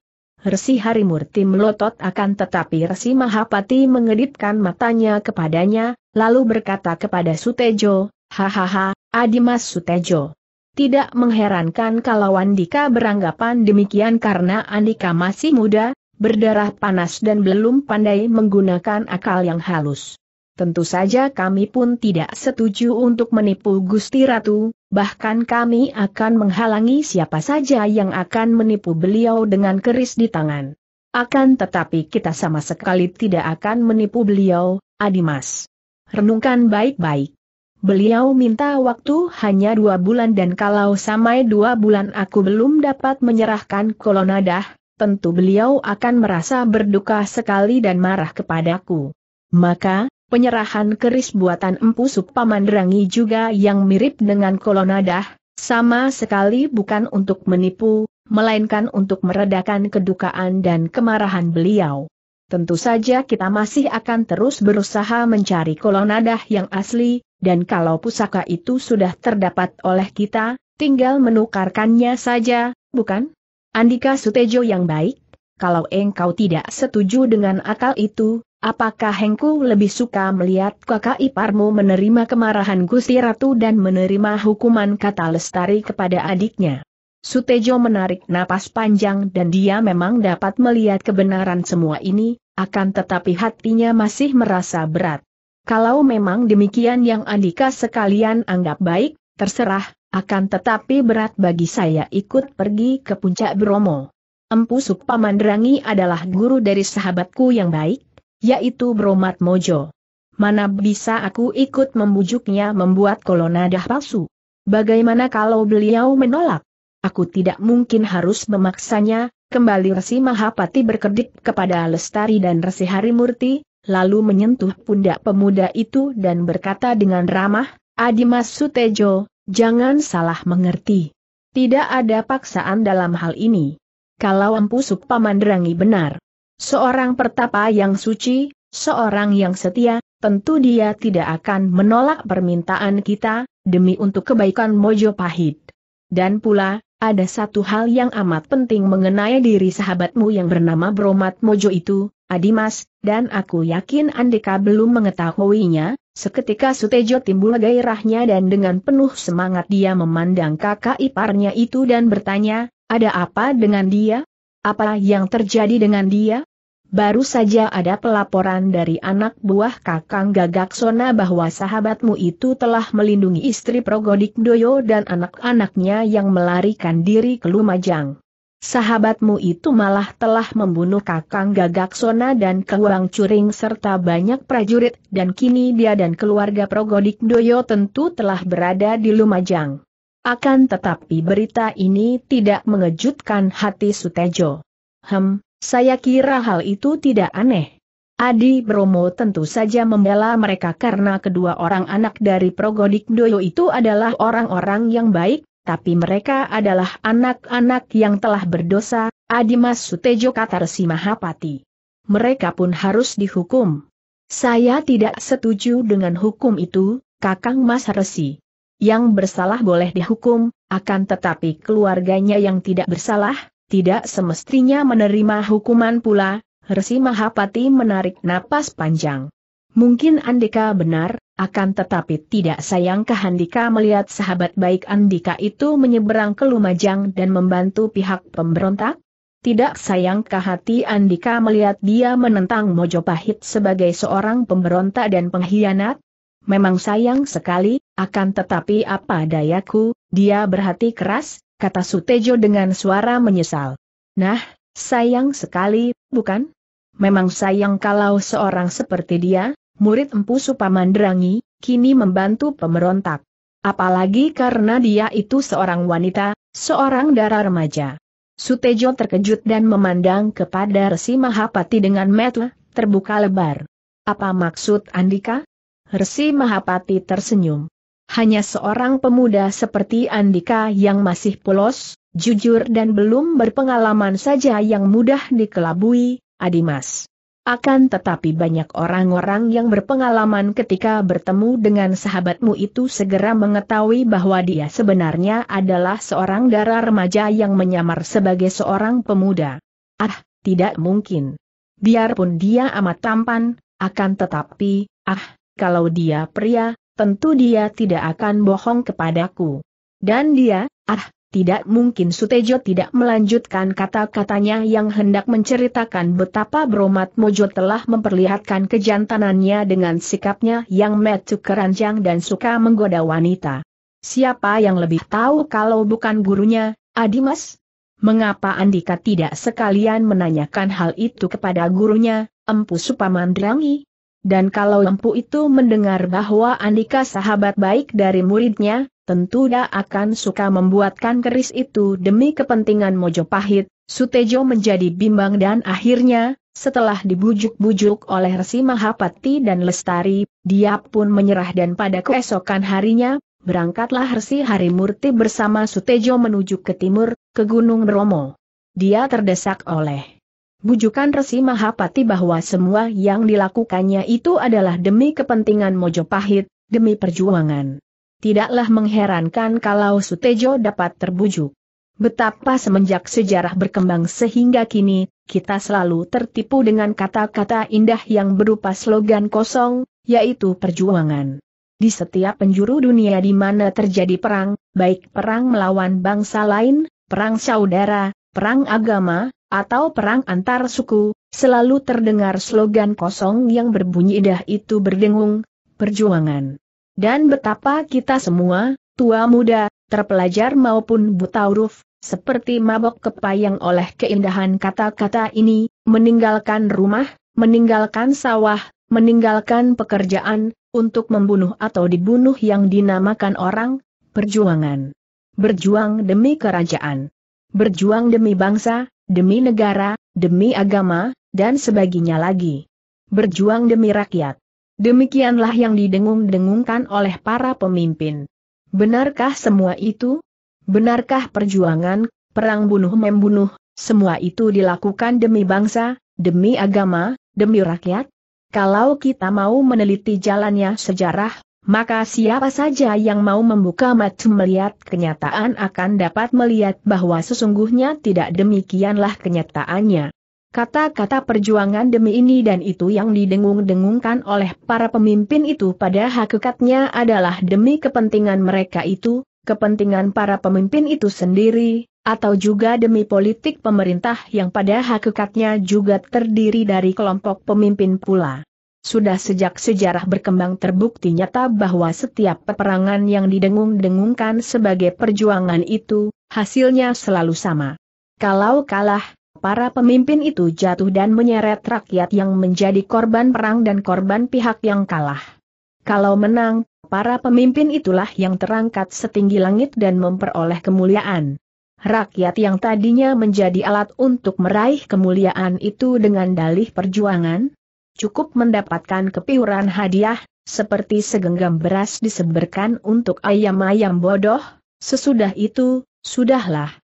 Resi Harimurti melotot akan tetapi Resi Mahapati mengedipkan matanya kepadanya, lalu berkata kepada Sutejo, Hahaha, Adimas Sutejo. Tidak mengherankan kalau Andika beranggapan demikian karena Andika masih muda, berdarah panas dan belum pandai menggunakan akal yang halus. Tentu saja kami pun tidak setuju untuk menipu Gusti Ratu, bahkan kami akan menghalangi siapa saja yang akan menipu beliau dengan keris di tangan. Akan tetapi kita sama sekali tidak akan menipu beliau, Adimas. Renungkan baik-baik. Beliau minta waktu hanya dua bulan dan kalau samai dua bulan aku belum dapat menyerahkan kolonadah, tentu beliau akan merasa berduka sekali dan marah kepadaku. Maka, penyerahan keris buatan Empu Supamandrangi juga yang mirip dengan kolonadah, sama sekali bukan untuk menipu, melainkan untuk meredakan kedukaan dan kemarahan beliau. Tentu saja kita masih akan terus berusaha mencari kolonadah yang asli, dan kalau pusaka itu sudah terdapat oleh kita, tinggal menukarkannya saja, bukan? Andika Sutejo yang baik, kalau engkau tidak setuju dengan akal itu, apakah hengku lebih suka melihat kakak iparmu menerima kemarahan Gusti Ratu dan menerima hukuman kata lestari kepada adiknya? Sutejo menarik napas panjang dan dia memang dapat melihat kebenaran semua ini, akan tetapi hatinya masih merasa berat. Kalau memang demikian yang Andika sekalian anggap baik, terserah, akan tetapi berat bagi saya ikut pergi ke puncak Bromo. Empu Sukpamandrangi adalah guru dari sahabatku yang baik, yaitu Bromat Mojo. Mana bisa aku ikut membujuknya membuat kolonadah palsu? Bagaimana kalau beliau menolak? Aku tidak mungkin harus memaksanya, kembali Resi Mahapati berkedip kepada Lestari dan Resi Harimurti, lalu menyentuh pundak pemuda itu dan berkata dengan ramah, Adimas Sutejo, jangan salah mengerti. Tidak ada paksaan dalam hal ini. Kalau Empu Supamanderangi benar. Seorang pertapa yang suci, seorang yang setia, tentu dia tidak akan menolak permintaan kita, demi untuk kebaikan Pahit. Dan pula, ada satu hal yang amat penting mengenai diri sahabatmu yang bernama Bromat Mojo itu, Adimas, dan aku yakin Andika belum mengetahuinya, seketika Sutejo timbul gairahnya dan dengan penuh semangat dia memandang kakak iparnya itu dan bertanya, ada apa dengan dia? Apa yang terjadi dengan dia? Baru saja ada pelaporan dari anak buah kakang Gagak Sona bahwa sahabatmu itu telah melindungi istri Progodik Doyo dan anak-anaknya yang melarikan diri ke Lumajang. Sahabatmu itu malah telah membunuh Kakang Gagaksona dan Kewang Curing serta banyak prajurit dan kini dia dan keluarga Progodik Doyo tentu telah berada di Lumajang. Akan tetapi berita ini tidak mengejutkan hati Sutejo. Hem, saya kira hal itu tidak aneh. Adi Bromo tentu saja membela mereka karena kedua orang anak dari Progodik Doyo itu adalah orang-orang yang baik, tapi mereka adalah anak-anak yang telah berdosa, Adimas Sutejo Katarsi Mahapati. Mereka pun harus dihukum. Saya tidak setuju dengan hukum itu, Kakang Mas Resi. Yang bersalah boleh dihukum, akan tetapi keluarganya yang tidak bersalah, tidak semestinya menerima hukuman pula, Resi Mahapati menarik napas panjang. Mungkin Andika benar, akan tetapi tidak sayangkah Handika melihat sahabat baik Andika itu menyeberang ke Lumajang dan membantu pihak pemberontak? Tidak sayangkah hati Andika melihat dia menentang Mojopahit sebagai seorang pemberontak dan pengkhianat? Memang sayang sekali, akan tetapi apa dayaku, dia berhati keras, kata Sutejo dengan suara menyesal. Nah, sayang sekali, bukan? Memang sayang kalau seorang seperti dia, murid Empu Derangi, kini membantu pemberontak. Apalagi karena dia itu seorang wanita, seorang darah remaja. Sutejo terkejut dan memandang kepada Resi Mahapati dengan mata terbuka lebar. Apa maksud Andika? Resi Mahapati tersenyum. Hanya seorang pemuda seperti Andika yang masih polos, jujur dan belum berpengalaman saja yang mudah dikelabui, Adimas. Akan tetapi banyak orang-orang yang berpengalaman ketika bertemu dengan sahabatmu itu segera mengetahui bahwa dia sebenarnya adalah seorang darah remaja yang menyamar sebagai seorang pemuda. Ah, tidak mungkin. Biarpun dia amat tampan, akan tetapi, ah, kalau dia pria, tentu dia tidak akan bohong kepadaku. Dan dia, ah, tidak mungkin Sutejo tidak melanjutkan kata-katanya yang hendak menceritakan betapa Bromat Mojo telah memperlihatkan kejantanannya dengan sikapnya yang metu keranjang dan suka menggoda wanita. Siapa yang lebih tahu kalau bukan gurunya, Adimas? Mengapa Andika tidak sekalian menanyakan hal itu kepada gurunya, Empu Supamandrangi? Dan kalau Empu itu mendengar bahwa Andika sahabat baik dari muridnya, tentu dia akan suka membuatkan keris itu demi kepentingan Mojopahit, Sutejo menjadi bimbang dan akhirnya, setelah dibujuk-bujuk oleh Resi Mahapati dan Lestari, dia pun menyerah dan pada keesokan harinya, berangkatlah Resi Harimurti bersama Sutejo menuju ke timur, ke Gunung Bromo. Dia terdesak oleh bujukan Resi Mahapati bahwa semua yang dilakukannya itu adalah demi kepentingan Mojopahit, demi perjuangan tidaklah mengherankan kalau Sutejo dapat terbujuk. Betapa semenjak sejarah berkembang sehingga kini, kita selalu tertipu dengan kata-kata indah yang berupa slogan kosong, yaitu perjuangan. Di setiap penjuru dunia di mana terjadi perang, baik perang melawan bangsa lain, perang saudara, perang agama, atau perang antar suku, selalu terdengar slogan kosong yang berbunyi indah itu berdengung, perjuangan. Dan betapa kita semua, tua muda, terpelajar maupun buta huruf, seperti mabok kepayang oleh keindahan kata-kata ini, meninggalkan rumah, meninggalkan sawah, meninggalkan pekerjaan, untuk membunuh atau dibunuh yang dinamakan orang, perjuangan. Berjuang demi kerajaan. Berjuang demi bangsa, demi negara, demi agama, dan sebagainya lagi. Berjuang demi rakyat. Demikianlah yang didengung-dengungkan oleh para pemimpin. Benarkah semua itu? Benarkah perjuangan, perang bunuh-membunuh, semua itu dilakukan demi bangsa, demi agama, demi rakyat? Kalau kita mau meneliti jalannya sejarah, maka siapa saja yang mau membuka mata melihat kenyataan akan dapat melihat bahwa sesungguhnya tidak demikianlah kenyataannya. Kata-kata perjuangan demi ini dan itu yang didengung-dengungkan oleh para pemimpin itu pada hakikatnya adalah demi kepentingan mereka itu, kepentingan para pemimpin itu sendiri, atau juga demi politik pemerintah yang pada hakikatnya juga terdiri dari kelompok pemimpin pula. Sudah sejak sejarah berkembang terbukti nyata bahwa setiap peperangan yang didengung-dengungkan sebagai perjuangan itu, hasilnya selalu sama. Kalau kalah, para pemimpin itu jatuh dan menyeret rakyat yang menjadi korban perang dan korban pihak yang kalah. Kalau menang, para pemimpin itulah yang terangkat setinggi langit dan memperoleh kemuliaan. Rakyat yang tadinya menjadi alat untuk meraih kemuliaan itu dengan dalih perjuangan, cukup mendapatkan kepiuran hadiah, seperti segenggam beras diseberkan untuk ayam-ayam bodoh, sesudah itu, sudahlah,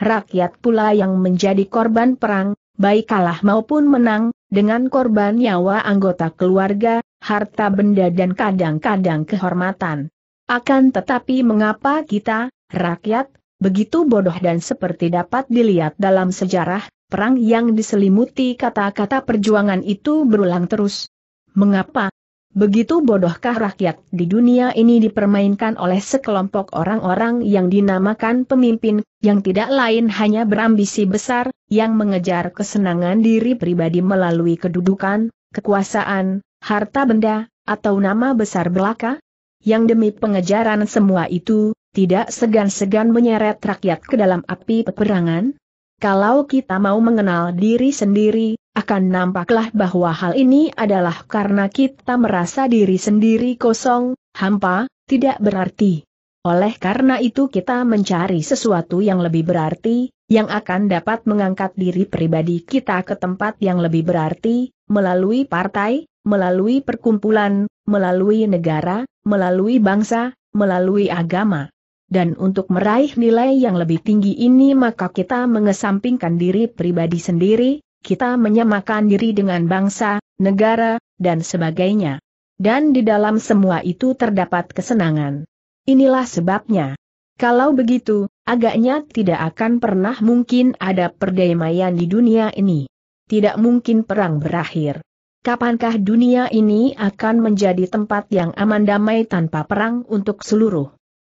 rakyat pula yang menjadi korban perang, baik kalah maupun menang, dengan korban nyawa anggota keluarga, harta benda dan kadang-kadang kehormatan. Akan tetapi mengapa kita, rakyat, begitu bodoh dan seperti dapat dilihat dalam sejarah, perang yang diselimuti kata-kata perjuangan itu berulang terus. Mengapa, Begitu bodohkah rakyat di dunia ini dipermainkan oleh sekelompok orang-orang yang dinamakan pemimpin, yang tidak lain hanya berambisi besar, yang mengejar kesenangan diri pribadi melalui kedudukan, kekuasaan, harta benda, atau nama besar belaka? Yang demi pengejaran semua itu, tidak segan-segan menyeret rakyat ke dalam api peperangan? Kalau kita mau mengenal diri sendiri, akan nampaklah bahwa hal ini adalah karena kita merasa diri sendiri kosong, hampa, tidak berarti. Oleh karena itu kita mencari sesuatu yang lebih berarti, yang akan dapat mengangkat diri pribadi kita ke tempat yang lebih berarti, melalui partai, melalui perkumpulan, melalui negara, melalui bangsa, melalui agama dan untuk meraih nilai yang lebih tinggi ini maka kita mengesampingkan diri pribadi sendiri, kita menyamakan diri dengan bangsa, negara, dan sebagainya. Dan di dalam semua itu terdapat kesenangan. Inilah sebabnya. Kalau begitu, agaknya tidak akan pernah mungkin ada perdamaian di dunia ini. Tidak mungkin perang berakhir. Kapankah dunia ini akan menjadi tempat yang aman damai tanpa perang untuk seluruh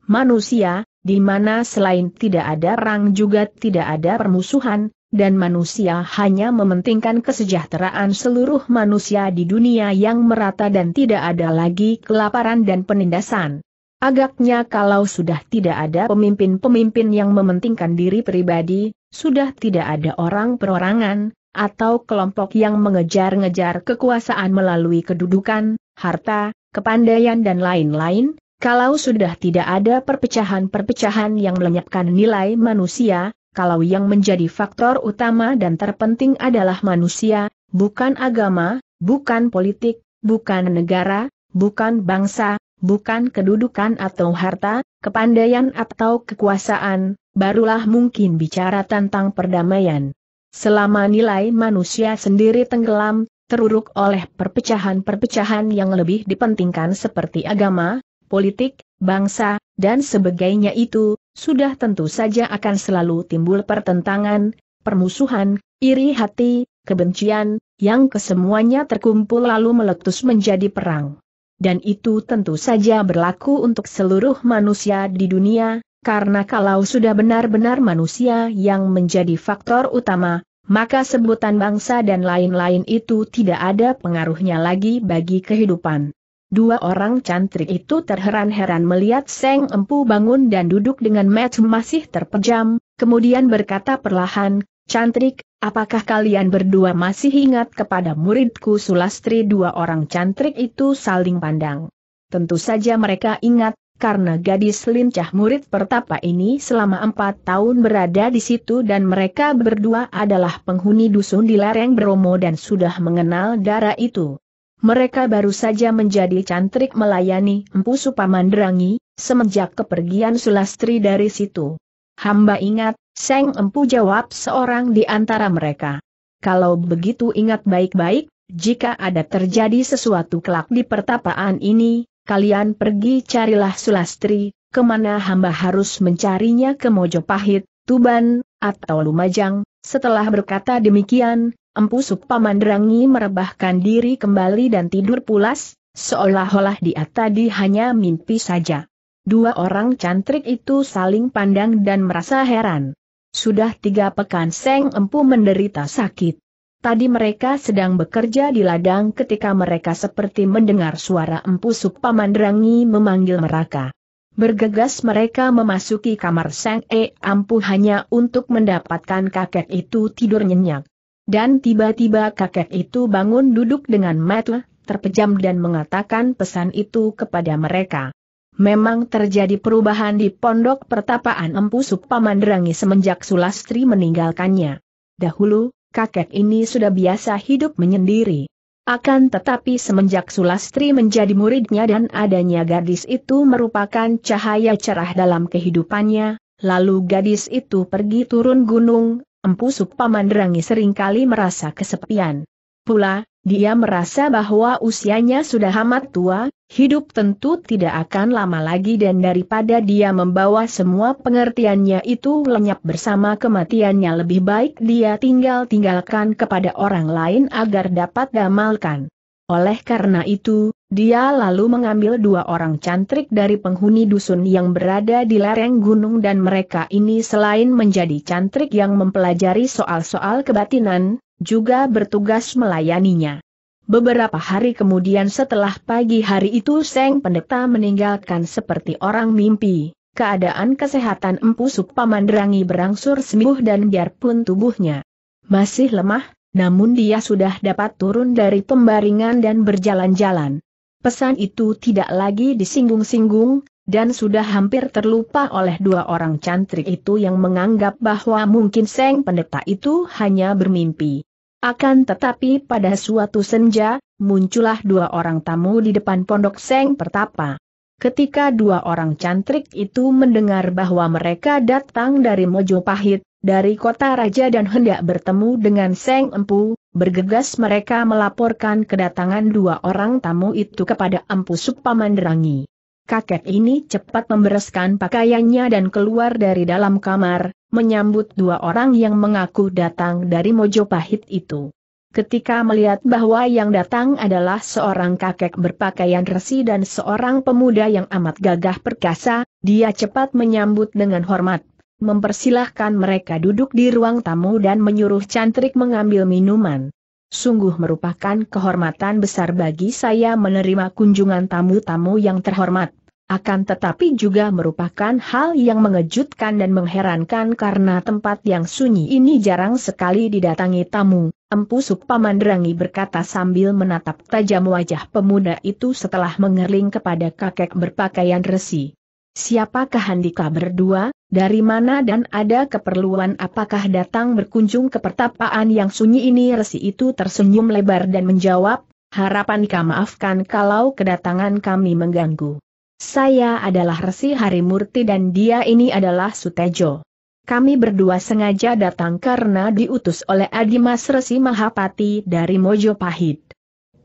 manusia, di mana selain tidak ada perang juga tidak ada permusuhan, dan manusia hanya mementingkan kesejahteraan seluruh manusia di dunia yang merata dan tidak ada lagi kelaparan dan penindasan. Agaknya kalau sudah tidak ada pemimpin-pemimpin yang mementingkan diri pribadi, sudah tidak ada orang perorangan, atau kelompok yang mengejar-ngejar kekuasaan melalui kedudukan, harta, kepandaian dan lain-lain, kalau sudah tidak ada perpecahan-perpecahan yang melenyapkan nilai manusia, kalau yang menjadi faktor utama dan terpenting adalah manusia, bukan agama, bukan politik, bukan negara, bukan bangsa, bukan kedudukan atau harta, kepandaian atau kekuasaan, barulah mungkin bicara tentang perdamaian. Selama nilai manusia sendiri tenggelam, teruruk oleh perpecahan-perpecahan yang lebih dipentingkan seperti agama, politik, bangsa, dan sebagainya itu, sudah tentu saja akan selalu timbul pertentangan, permusuhan, iri hati, kebencian, yang kesemuanya terkumpul lalu meletus menjadi perang. Dan itu tentu saja berlaku untuk seluruh manusia di dunia, karena kalau sudah benar-benar manusia yang menjadi faktor utama, maka sebutan bangsa dan lain-lain itu tidak ada pengaruhnya lagi bagi kehidupan. Dua orang cantik itu terheran-heran melihat Seng Empu bangun dan duduk dengan mat masih terpejam, kemudian berkata perlahan, Cantrik, apakah kalian berdua masih ingat kepada muridku Sulastri dua orang cantrik itu saling pandang? Tentu saja mereka ingat, karena gadis lincah murid pertapa ini selama empat tahun berada di situ dan mereka berdua adalah penghuni dusun di lereng Bromo dan sudah mengenal darah itu. Mereka baru saja menjadi cantrik melayani Empu Supamandrangi, semenjak kepergian Sulastri dari situ. Hamba ingat, Seng Empu jawab seorang di antara mereka. Kalau begitu ingat baik-baik, jika ada terjadi sesuatu kelak di pertapaan ini, kalian pergi carilah Sulastri, kemana hamba harus mencarinya ke Mojopahit, Tuban, atau Lumajang. Setelah berkata demikian, Empu Supamanderangi merebahkan diri kembali dan tidur pulas, seolah-olah dia tadi hanya mimpi saja. Dua orang cantrik itu saling pandang dan merasa heran. Sudah tiga pekan Seng Empu menderita sakit. Tadi mereka sedang bekerja di ladang ketika mereka seperti mendengar suara Empu Supamanderangi memanggil mereka. Bergegas mereka memasuki kamar Seng E Ampu hanya untuk mendapatkan kakek itu tidur nyenyak. Dan tiba-tiba kakek itu bangun duduk dengan mata terpejam dan mengatakan pesan itu kepada mereka. Memang terjadi perubahan di pondok pertapaan Empu Supamandrangi semenjak Sulastri meninggalkannya. Dahulu, kakek ini sudah biasa hidup menyendiri. Akan tetapi semenjak Sulastri menjadi muridnya dan adanya gadis itu merupakan cahaya cerah dalam kehidupannya, lalu gadis itu pergi turun gunung, Empu Sukpa seringkali merasa kesepian. Pula, dia merasa bahwa usianya sudah amat tua, hidup tentu tidak akan lama lagi dan daripada dia membawa semua pengertiannya itu lenyap bersama kematiannya lebih baik dia tinggal-tinggalkan kepada orang lain agar dapat damalkan. Oleh karena itu, dia lalu mengambil dua orang cantrik dari penghuni dusun yang berada di lereng gunung dan mereka ini selain menjadi cantrik yang mempelajari soal-soal kebatinan, juga bertugas melayaninya. Beberapa hari kemudian setelah pagi hari itu Seng Pendeta meninggalkan seperti orang mimpi. Keadaan kesehatan Empu Supamanderangi berangsur sembuh dan biarpun tubuhnya masih lemah, namun dia sudah dapat turun dari pembaringan dan berjalan-jalan. Pesan itu tidak lagi disinggung-singgung, dan sudah hampir terlupa oleh dua orang cantrik itu yang menganggap bahwa mungkin Seng Pendeta itu hanya bermimpi. Akan tetapi pada suatu senja, muncullah dua orang tamu di depan pondok Seng Pertapa. Ketika dua orang cantrik itu mendengar bahwa mereka datang dari Mojopahit, dari kota raja dan hendak bertemu dengan Seng Empu, bergegas mereka melaporkan kedatangan dua orang tamu itu kepada Empu Supamandrangi. Kakek ini cepat membereskan pakaiannya dan keluar dari dalam kamar, menyambut dua orang yang mengaku datang dari Mojopahit itu. Ketika melihat bahwa yang datang adalah seorang kakek berpakaian resi dan seorang pemuda yang amat gagah perkasa, dia cepat menyambut dengan hormat mempersilahkan mereka duduk di ruang tamu dan menyuruh cantrik mengambil minuman. Sungguh merupakan kehormatan besar bagi saya menerima kunjungan tamu-tamu yang terhormat, akan tetapi juga merupakan hal yang mengejutkan dan mengherankan karena tempat yang sunyi ini jarang sekali didatangi tamu. Empu Sukpamandrangi berkata sambil menatap tajam wajah pemuda itu setelah mengerling kepada kakek berpakaian resi. Siapakah handika berdua? Dari mana dan ada keperluan apakah datang berkunjung ke pertapaan yang sunyi ini resi itu tersenyum lebar dan menjawab, harapan kau maafkan kalau kedatangan kami mengganggu. Saya adalah Resi Harimurti dan dia ini adalah Sutejo. Kami berdua sengaja datang karena diutus oleh Adimas Resi Mahapati dari Mojopahit.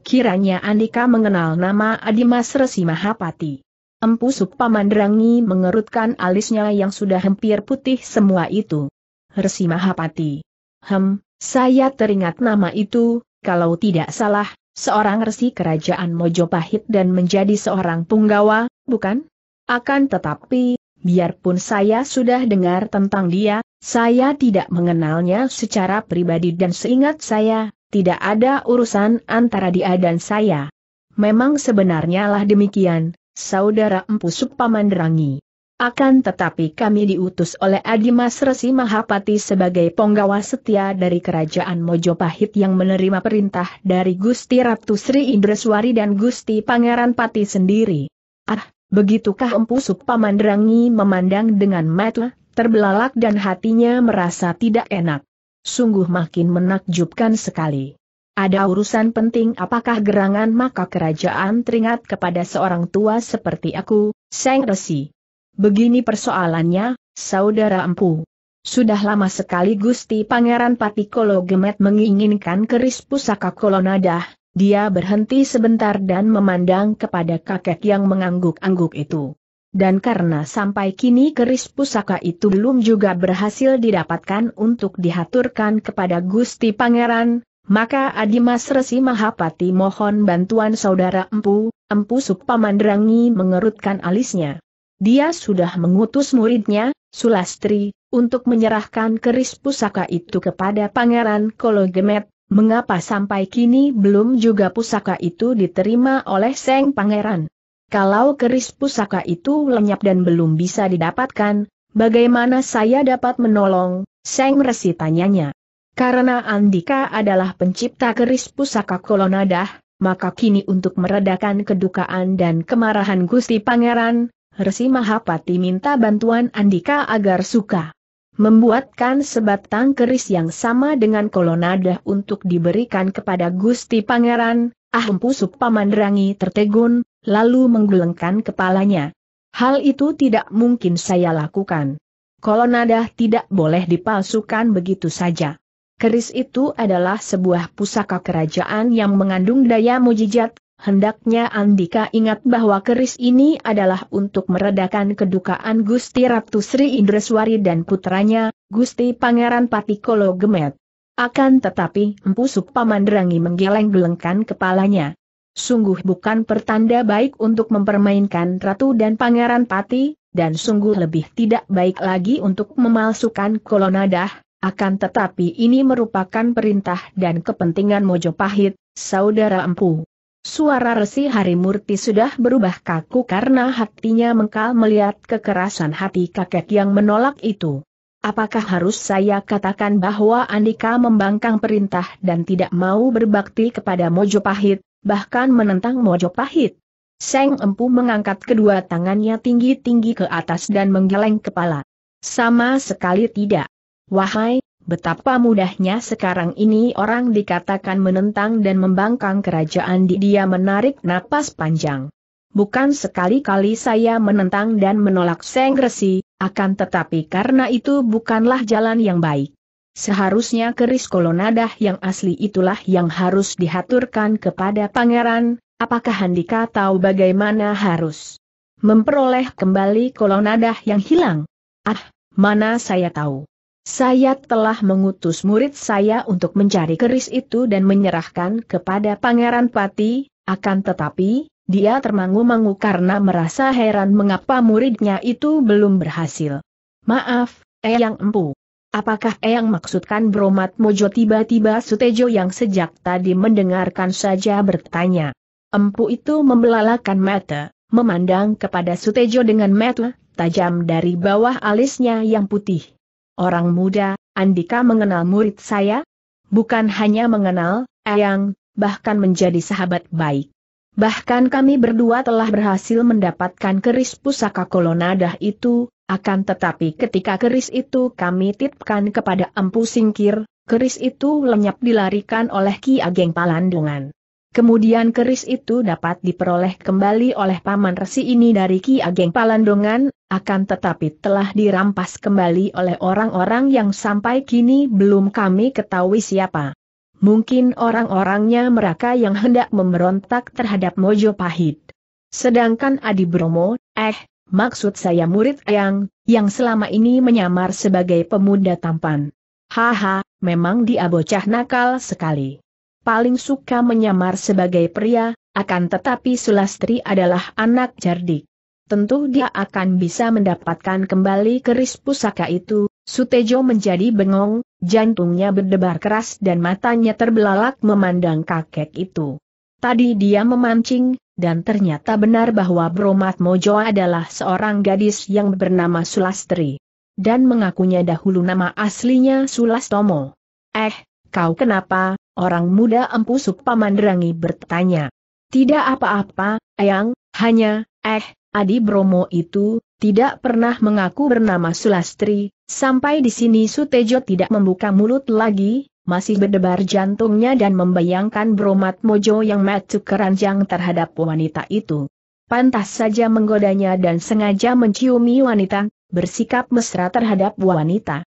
Kiranya Andika mengenal nama Adimas Resi Mahapati. Empu Mandrangi mengerutkan alisnya yang sudah hampir putih semua itu. Resi Mahapati. Hem, saya teringat nama itu, kalau tidak salah, seorang resi kerajaan Mojopahit dan menjadi seorang punggawa, bukan? Akan tetapi, biarpun saya sudah dengar tentang dia, saya tidak mengenalnya secara pribadi dan seingat saya, tidak ada urusan antara dia dan saya. Memang sebenarnya lah demikian, saudara Empu Rangi. Akan tetapi kami diutus oleh Adimas Resi Mahapati sebagai penggawa setia dari kerajaan Mojopahit yang menerima perintah dari Gusti Ratu Sri Indreswari dan Gusti Pangeran Pati sendiri. Ah, begitukah Empu Supamandrangi memandang dengan mata, terbelalak dan hatinya merasa tidak enak. Sungguh makin menakjubkan sekali. Ada urusan penting apakah gerangan maka kerajaan teringat kepada seorang tua seperti aku, Seng Resi. Begini persoalannya, saudara empu. Sudah lama sekali Gusti Pangeran Patikolo Gemet menginginkan keris pusaka Kolonadah, dia berhenti sebentar dan memandang kepada kakek yang mengangguk-angguk itu. Dan karena sampai kini keris pusaka itu belum juga berhasil didapatkan untuk dihaturkan kepada Gusti Pangeran, maka Adimas Resi Mahapati mohon bantuan saudara Empu, Empu Supamandrangi mengerutkan alisnya. Dia sudah mengutus muridnya, Sulastri, untuk menyerahkan keris pusaka itu kepada Pangeran Kologemet, mengapa sampai kini belum juga pusaka itu diterima oleh Seng Pangeran. Kalau keris pusaka itu lenyap dan belum bisa didapatkan, bagaimana saya dapat menolong, Seng Resi tanyanya. Karena Andika adalah pencipta keris pusaka kolonadah, maka kini untuk meredakan kedukaan dan kemarahan Gusti Pangeran, Resi Mahapati minta bantuan Andika agar suka membuatkan sebatang keris yang sama dengan kolonadah untuk diberikan kepada Gusti Pangeran, ah paman Pamandrangi tertegun, lalu menggelengkan kepalanya. Hal itu tidak mungkin saya lakukan. Kolonadah tidak boleh dipalsukan begitu saja. Keris itu adalah sebuah pusaka kerajaan yang mengandung daya mujijat, hendaknya Andika ingat bahwa keris ini adalah untuk meredakan kedukaan Gusti Ratu Sri Indraswari dan putranya, Gusti Pangeran Patikolo Gemet. Akan tetapi Empu Supamandrangi menggeleng-gelengkan kepalanya. Sungguh bukan pertanda baik untuk mempermainkan Ratu dan Pangeran Pati, dan sungguh lebih tidak baik lagi untuk memalsukan kolonadah, akan tetapi ini merupakan perintah dan kepentingan Mojopahit, saudara empu. Suara Resi Harimurti sudah berubah kaku karena hatinya mengkal melihat kekerasan hati kakek yang menolak itu. Apakah harus saya katakan bahwa Andika membangkang perintah dan tidak mau berbakti kepada Mojopahit, bahkan menentang Mojopahit? Seng Empu mengangkat kedua tangannya tinggi-tinggi ke atas dan menggeleng kepala. Sama sekali tidak. Wahai, betapa mudahnya sekarang ini orang dikatakan menentang dan membangkang kerajaan di dia menarik napas panjang. Bukan sekali-kali saya menentang dan menolak Resi, akan tetapi karena itu bukanlah jalan yang baik. Seharusnya keris kolonadah yang asli itulah yang harus dihaturkan kepada pangeran, apakah Handika tahu bagaimana harus memperoleh kembali kolonadah yang hilang? Ah, mana saya tahu. Saya telah mengutus murid saya untuk mencari keris itu dan menyerahkan kepada Pangeran Pati, akan tetapi, dia termangu-mangu karena merasa heran mengapa muridnya itu belum berhasil. Maaf, Eyang Empu. Apakah Eyang maksudkan Bromat Mojo tiba-tiba Sutejo yang sejak tadi mendengarkan saja bertanya. Empu itu membelalakan mata, memandang kepada Sutejo dengan mata tajam dari bawah alisnya yang putih. Orang muda, Andika mengenal murid saya? Bukan hanya mengenal, Eyang, bahkan menjadi sahabat baik. Bahkan kami berdua telah berhasil mendapatkan keris pusaka kolonadah itu, akan tetapi ketika keris itu kami titipkan kepada Empu Singkir, keris itu lenyap dilarikan oleh Ki Ageng Palandungan. Kemudian keris itu dapat diperoleh kembali oleh Paman Resi ini dari Ki Ageng Palandungan akan tetapi telah dirampas kembali oleh orang-orang yang sampai kini belum kami ketahui siapa. Mungkin orang-orangnya mereka yang hendak memberontak terhadap Mojo Pahit. Sedangkan Adi Bromo, eh, maksud saya murid yang yang selama ini menyamar sebagai pemuda tampan. Haha, memang dia bocah nakal sekali. Paling suka menyamar sebagai pria, akan tetapi Sulastri adalah anak cerdik tentu dia akan bisa mendapatkan kembali keris pusaka itu. Sutejo menjadi bengong, jantungnya berdebar keras dan matanya terbelalak memandang kakek itu. Tadi dia memancing, dan ternyata benar bahwa Bromat Mojo adalah seorang gadis yang bernama Sulastri. Dan mengakunya dahulu nama aslinya Sulastomo. Eh, kau kenapa? Orang muda empu Sukpamandrangi bertanya. Tidak apa-apa, ayang, hanya, eh, Adi Bromo itu, tidak pernah mengaku bernama Sulastri, sampai di sini Sutejo tidak membuka mulut lagi, masih berdebar jantungnya dan membayangkan bromat mojo yang metu keranjang terhadap wanita itu. Pantas saja menggodanya dan sengaja menciumi wanita, bersikap mesra terhadap wanita.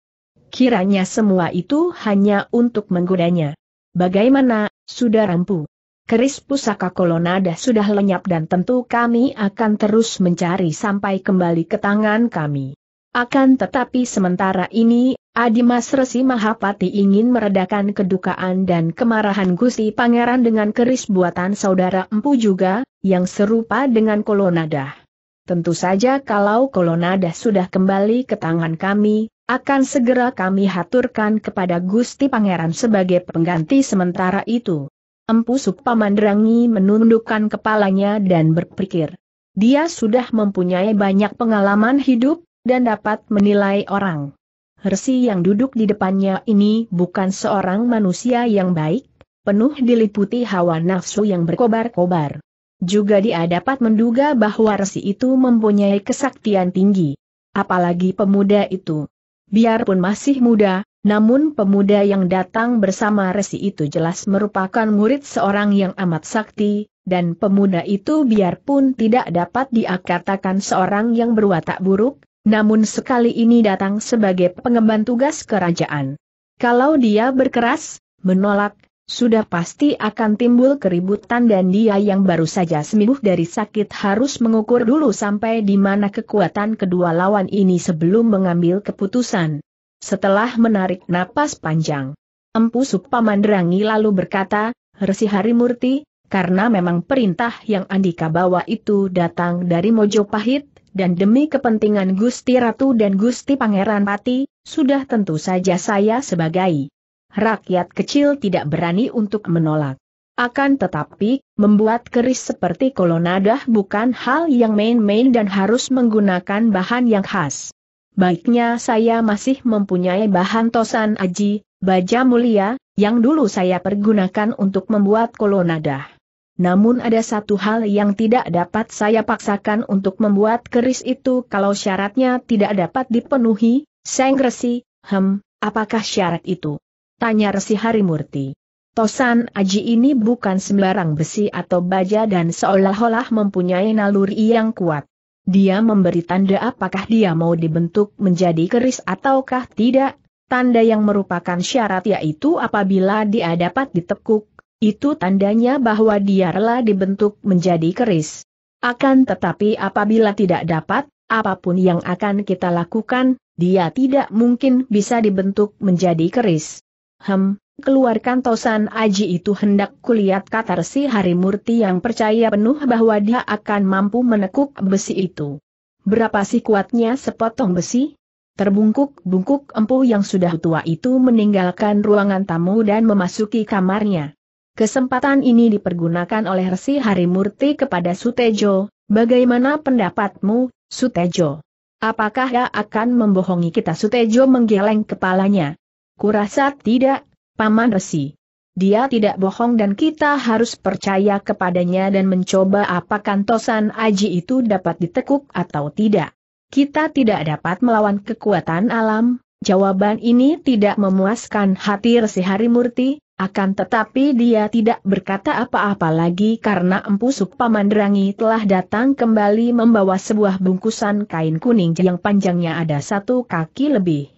Kiranya semua itu hanya untuk menggodanya. Bagaimana, sudah rampu? Keris pusaka kolonada sudah lenyap dan tentu kami akan terus mencari sampai kembali ke tangan kami. Akan tetapi sementara ini, Adimas Resi Mahapati ingin meredakan kedukaan dan kemarahan Gusti Pangeran dengan keris buatan saudara Empu juga, yang serupa dengan kolonada. Tentu saja kalau kolonada sudah kembali ke tangan kami, akan segera kami haturkan kepada Gusti Pangeran sebagai pengganti sementara itu. Empu Paman menundukkan kepalanya dan berpikir. Dia sudah mempunyai banyak pengalaman hidup, dan dapat menilai orang. Hersi yang duduk di depannya ini bukan seorang manusia yang baik, penuh diliputi hawa nafsu yang berkobar-kobar. Juga dia dapat menduga bahwa Hersi itu mempunyai kesaktian tinggi. Apalagi pemuda itu. Biarpun masih muda, namun pemuda yang datang bersama resi itu jelas merupakan murid seorang yang amat sakti, dan pemuda itu biarpun tidak dapat diakatakan seorang yang berwatak buruk, namun sekali ini datang sebagai pengemban tugas kerajaan. Kalau dia berkeras, menolak, sudah pasti akan timbul keributan dan dia yang baru saja sembuh dari sakit harus mengukur dulu sampai di mana kekuatan kedua lawan ini sebelum mengambil keputusan. Setelah menarik napas panjang, Empu Supamandrangi lalu berkata, Resi Hari Murti, karena memang perintah yang Andika bawa itu datang dari Mojopahit, dan demi kepentingan Gusti Ratu dan Gusti Pangeran Pati, sudah tentu saja saya sebagai rakyat kecil tidak berani untuk menolak. Akan tetapi, membuat keris seperti kolonadah bukan hal yang main-main dan harus menggunakan bahan yang khas baiknya saya masih mempunyai bahan tosan aji, baja mulia, yang dulu saya pergunakan untuk membuat kolonadah. Namun ada satu hal yang tidak dapat saya paksakan untuk membuat keris itu kalau syaratnya tidak dapat dipenuhi, Seng Resi, hem, apakah syarat itu? Tanya Resi Harimurti. Tosan Aji ini bukan sembarang besi atau baja dan seolah-olah mempunyai naluri yang kuat. Dia memberi tanda apakah dia mau dibentuk menjadi keris ataukah tidak, tanda yang merupakan syarat yaitu apabila dia dapat ditekuk, itu tandanya bahwa dia rela dibentuk menjadi keris. Akan tetapi apabila tidak dapat, apapun yang akan kita lakukan, dia tidak mungkin bisa dibentuk menjadi keris. Hem, Keluarkan tosan Aji itu hendak kulihat katar si Murti yang percaya penuh bahwa dia akan mampu menekuk besi itu. Berapa sih kuatnya sepotong besi? Terbungkuk-bungkuk empu yang sudah tua itu meninggalkan ruangan tamu dan memasuki kamarnya. Kesempatan ini dipergunakan oleh Resi Murti kepada Sutejo, bagaimana pendapatmu, Sutejo? Apakah dia akan membohongi kita Sutejo menggeleng kepalanya? Kurasa tidak, Paman Resi. Dia tidak bohong dan kita harus percaya kepadanya dan mencoba apakah Tosan Aji itu dapat ditekuk atau tidak. Kita tidak dapat melawan kekuatan alam, jawaban ini tidak memuaskan hati Resi Harimurti, akan tetapi dia tidak berkata apa-apa lagi karena Empu Supamanderangi telah datang kembali membawa sebuah bungkusan kain kuning yang panjangnya ada satu kaki lebih.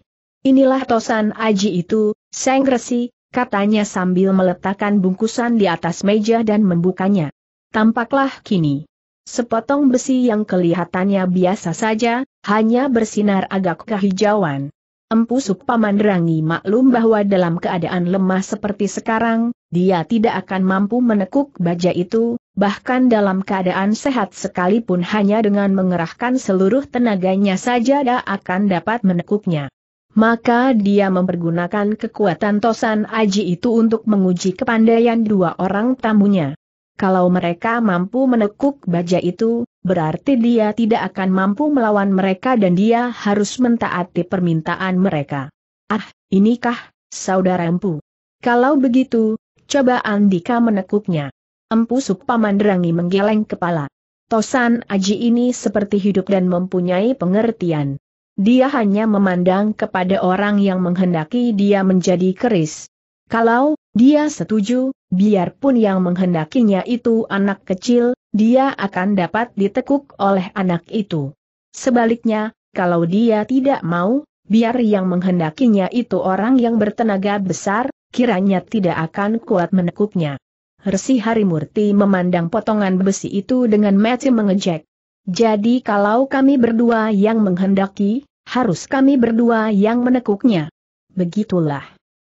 Inilah tosan Aji itu, Seng Resi, katanya sambil meletakkan bungkusan di atas meja dan membukanya. Tampaklah kini. Sepotong besi yang kelihatannya biasa saja, hanya bersinar agak kehijauan. Empu paman Rangi maklum bahwa dalam keadaan lemah seperti sekarang, dia tidak akan mampu menekuk baja itu, bahkan dalam keadaan sehat sekalipun hanya dengan mengerahkan seluruh tenaganya saja dia akan dapat menekuknya maka dia mempergunakan kekuatan tosan aji itu untuk menguji kepandaian dua orang tamunya. Kalau mereka mampu menekuk baja itu, berarti dia tidak akan mampu melawan mereka dan dia harus mentaati permintaan mereka. Ah, inikah, saudara empu. Kalau begitu, coba Andika menekuknya. Empu Supamanderangi menggeleng kepala. Tosan Aji ini seperti hidup dan mempunyai pengertian. Dia hanya memandang kepada orang yang menghendaki dia menjadi keris. Kalau dia setuju, biarpun yang menghendakinya itu anak kecil, dia akan dapat ditekuk oleh anak itu. Sebaliknya, kalau dia tidak mau, biar yang menghendakinya itu orang yang bertenaga besar, kiranya tidak akan kuat menekuknya. Resi Harimurti memandang potongan besi itu dengan mati mengejek. Jadi kalau kami berdua yang menghendaki, harus kami berdua yang menekuknya. Begitulah.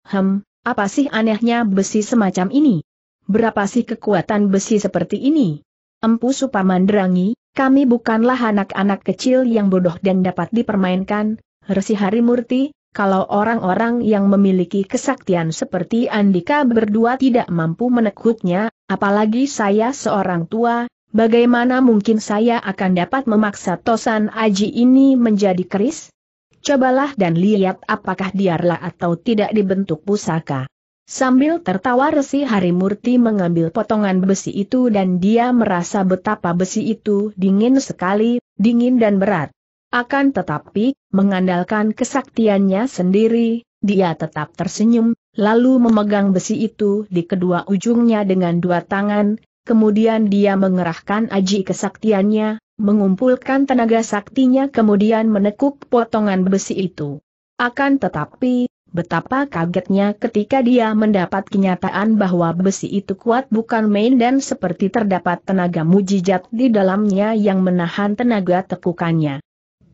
Hem, apa sih anehnya besi semacam ini? Berapa sih kekuatan besi seperti ini? Empu Derangi, kami bukanlah anak-anak kecil yang bodoh dan dapat dipermainkan, Resi Hari Murti, kalau orang-orang yang memiliki kesaktian seperti Andika berdua tidak mampu menekuknya, apalagi saya seorang tua, Bagaimana mungkin saya akan dapat memaksa Tosan Aji ini menjadi keris? Cobalah dan lihat apakah diarlah atau tidak dibentuk pusaka. Sambil tertawa Resi Harimurti mengambil potongan besi itu dan dia merasa betapa besi itu dingin sekali, dingin dan berat. Akan tetapi, mengandalkan kesaktiannya sendiri, dia tetap tersenyum, lalu memegang besi itu di kedua ujungnya dengan dua tangan, kemudian dia mengerahkan aji kesaktiannya, mengumpulkan tenaga saktinya kemudian menekuk potongan besi itu. Akan tetapi, betapa kagetnya ketika dia mendapat kenyataan bahwa besi itu kuat bukan main dan seperti terdapat tenaga mujizat di dalamnya yang menahan tenaga tekukannya.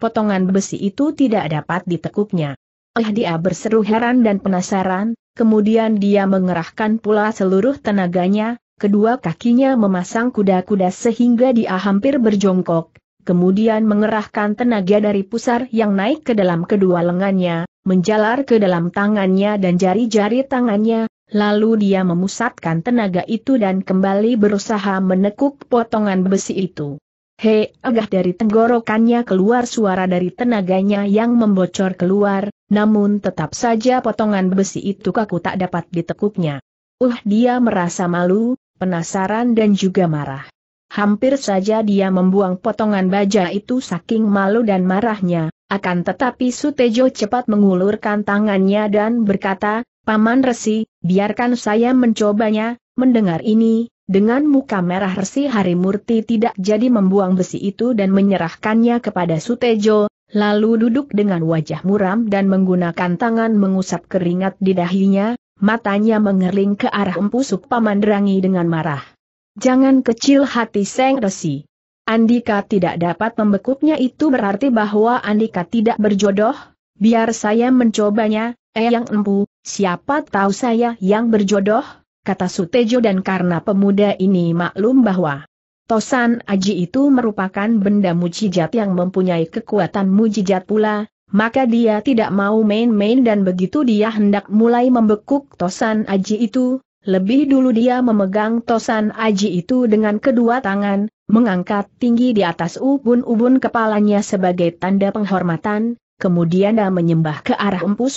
Potongan besi itu tidak dapat ditekuknya. Eh dia berseru heran dan penasaran, kemudian dia mengerahkan pula seluruh tenaganya, kedua kakinya memasang kuda-kuda sehingga dia hampir berjongkok, kemudian mengerahkan tenaga dari pusar yang naik ke dalam kedua lengannya, menjalar ke dalam tangannya dan jari-jari tangannya, lalu dia memusatkan tenaga itu dan kembali berusaha menekuk potongan besi itu. He, agak dari tenggorokannya keluar suara dari tenaganya yang membocor keluar, namun tetap saja potongan besi itu kaku tak dapat ditekuknya. Uh dia merasa malu, penasaran dan juga marah. Hampir saja dia membuang potongan baja itu saking malu dan marahnya, akan tetapi Sutejo cepat mengulurkan tangannya dan berkata, Paman Resi, biarkan saya mencobanya, mendengar ini, dengan muka merah Resi Harimurti tidak jadi membuang besi itu dan menyerahkannya kepada Sutejo, lalu duduk dengan wajah muram dan menggunakan tangan mengusap keringat di dahinya, matanya mengerling ke arah empu Sukpamanderangi dengan marah. Jangan kecil hati Seng Resi. Andika tidak dapat membekuknya itu berarti bahwa Andika tidak berjodoh, biar saya mencobanya, eh yang empu, siapa tahu saya yang berjodoh, kata Sutejo dan karena pemuda ini maklum bahwa Tosan Aji itu merupakan benda mujijat yang mempunyai kekuatan mujijat pula, maka dia tidak mau main-main dan begitu dia hendak mulai membekuk tosan aji itu, lebih dulu dia memegang tosan aji itu dengan kedua tangan, mengangkat tinggi di atas ubun-ubun kepalanya sebagai tanda penghormatan, kemudian dia menyembah ke arah empu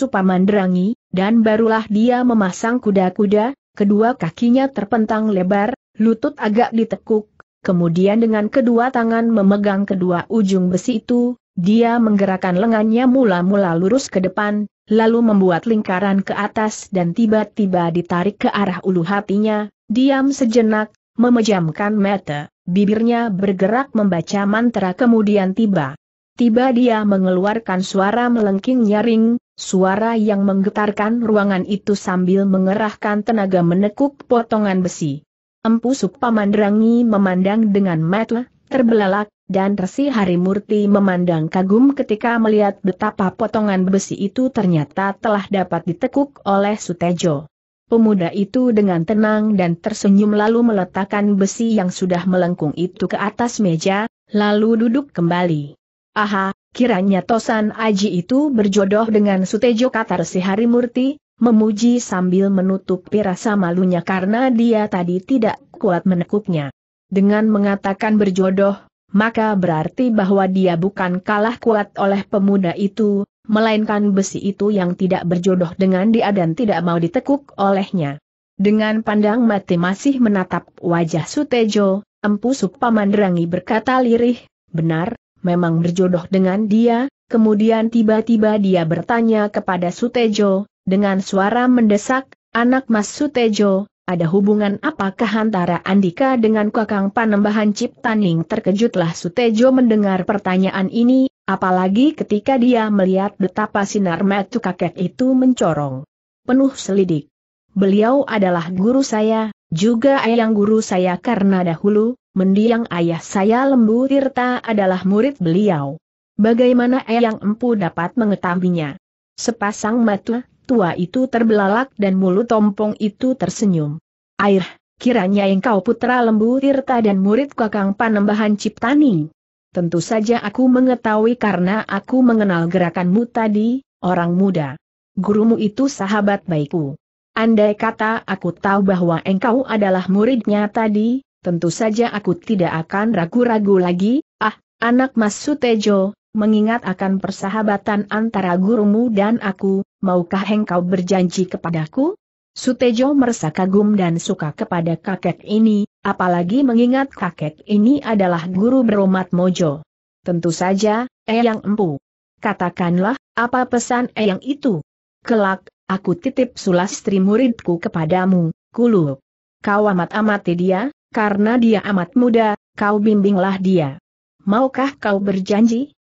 Derangi, dan barulah dia memasang kuda-kuda, kedua kakinya terpentang lebar, lutut agak ditekuk, kemudian dengan kedua tangan memegang kedua ujung besi itu, dia menggerakkan lengannya mula-mula lurus ke depan, lalu membuat lingkaran ke atas dan tiba-tiba ditarik ke arah ulu hatinya, diam sejenak, memejamkan mata, bibirnya bergerak membaca mantra kemudian tiba. Tiba dia mengeluarkan suara melengking nyaring, suara yang menggetarkan ruangan itu sambil mengerahkan tenaga menekuk potongan besi. Empu Sukpamandrangi memandang dengan mata terbelalak, dan Resi Harimurti memandang kagum ketika melihat betapa potongan besi itu ternyata telah dapat ditekuk oleh Sutejo. Pemuda itu dengan tenang dan tersenyum lalu meletakkan besi yang sudah melengkung itu ke atas meja, lalu duduk kembali. Aha, kiranya Tosan Aji itu berjodoh dengan Sutejo kata Resi Harimurti, memuji sambil menutupi rasa malunya karena dia tadi tidak kuat menekuknya. Dengan mengatakan berjodoh, maka berarti bahwa dia bukan kalah kuat oleh pemuda itu, melainkan besi itu yang tidak berjodoh dengan dia dan tidak mau ditekuk olehnya. Dengan pandang mati masih menatap wajah Sutejo, Empu Supamandrangi berkata lirih, benar, memang berjodoh dengan dia, kemudian tiba-tiba dia bertanya kepada Sutejo, dengan suara mendesak, anak mas Sutejo, ada hubungan apakah antara Andika dengan Kakang Panembahan Ciptaning terkejutlah Sutejo mendengar pertanyaan ini, apalagi ketika dia melihat betapa sinar mata kakek itu mencorong. Penuh selidik. Beliau adalah guru saya, juga ayang guru saya karena dahulu, mendiang ayah saya Lembu Tirta adalah murid beliau. Bagaimana ayang empu dapat mengetahuinya? Sepasang mata, tua itu terbelalak dan mulut tompong itu tersenyum. Air, kiranya engkau putra lembu Tirta dan murid kakang panembahan Ciptani. Tentu saja aku mengetahui karena aku mengenal gerakanmu tadi, orang muda. Gurumu itu sahabat baikku. Andai kata aku tahu bahwa engkau adalah muridnya tadi, tentu saja aku tidak akan ragu-ragu lagi, ah, anak Mas Sutejo, mengingat akan persahabatan antara gurumu dan aku, maukah engkau berjanji kepadaku? Sutejo merasa kagum dan suka kepada kakek ini, apalagi mengingat kakek ini adalah guru beromat mojo. Tentu saja, Eyang Empu. Katakanlah, apa pesan Eyang itu? Kelak, aku titip sulastri muridku kepadamu, Kulu. Kau amat-amati dia, karena dia amat muda, kau bimbinglah dia. Maukah kau berjanji?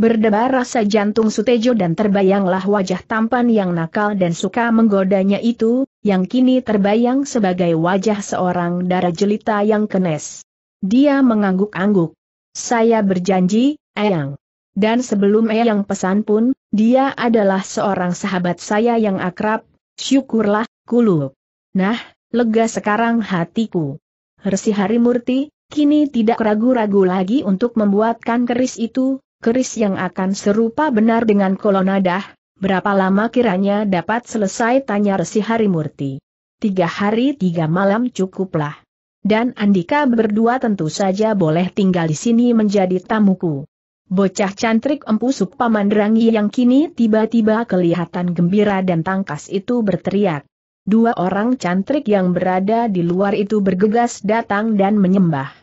Berdebar rasa jantung Sutejo dan terbayanglah wajah tampan yang nakal dan suka menggodanya itu, yang kini terbayang sebagai wajah seorang darah jelita yang kenes. Dia mengangguk-angguk. Saya berjanji, Eyang. Dan sebelum Eyang pesan pun, dia adalah seorang sahabat saya yang akrab, syukurlah, kulu. Nah, lega sekarang hatiku. Resi Harimurti, kini tidak ragu-ragu lagi untuk membuatkan keris itu, keris yang akan serupa benar dengan kolonadah, berapa lama kiranya dapat selesai tanya Resi Harimurti. Tiga hari tiga malam cukuplah. Dan Andika berdua tentu saja boleh tinggal di sini menjadi tamuku. Bocah cantrik empu Supamandrangi yang kini tiba-tiba kelihatan gembira dan tangkas itu berteriak. Dua orang cantrik yang berada di luar itu bergegas datang dan menyembah.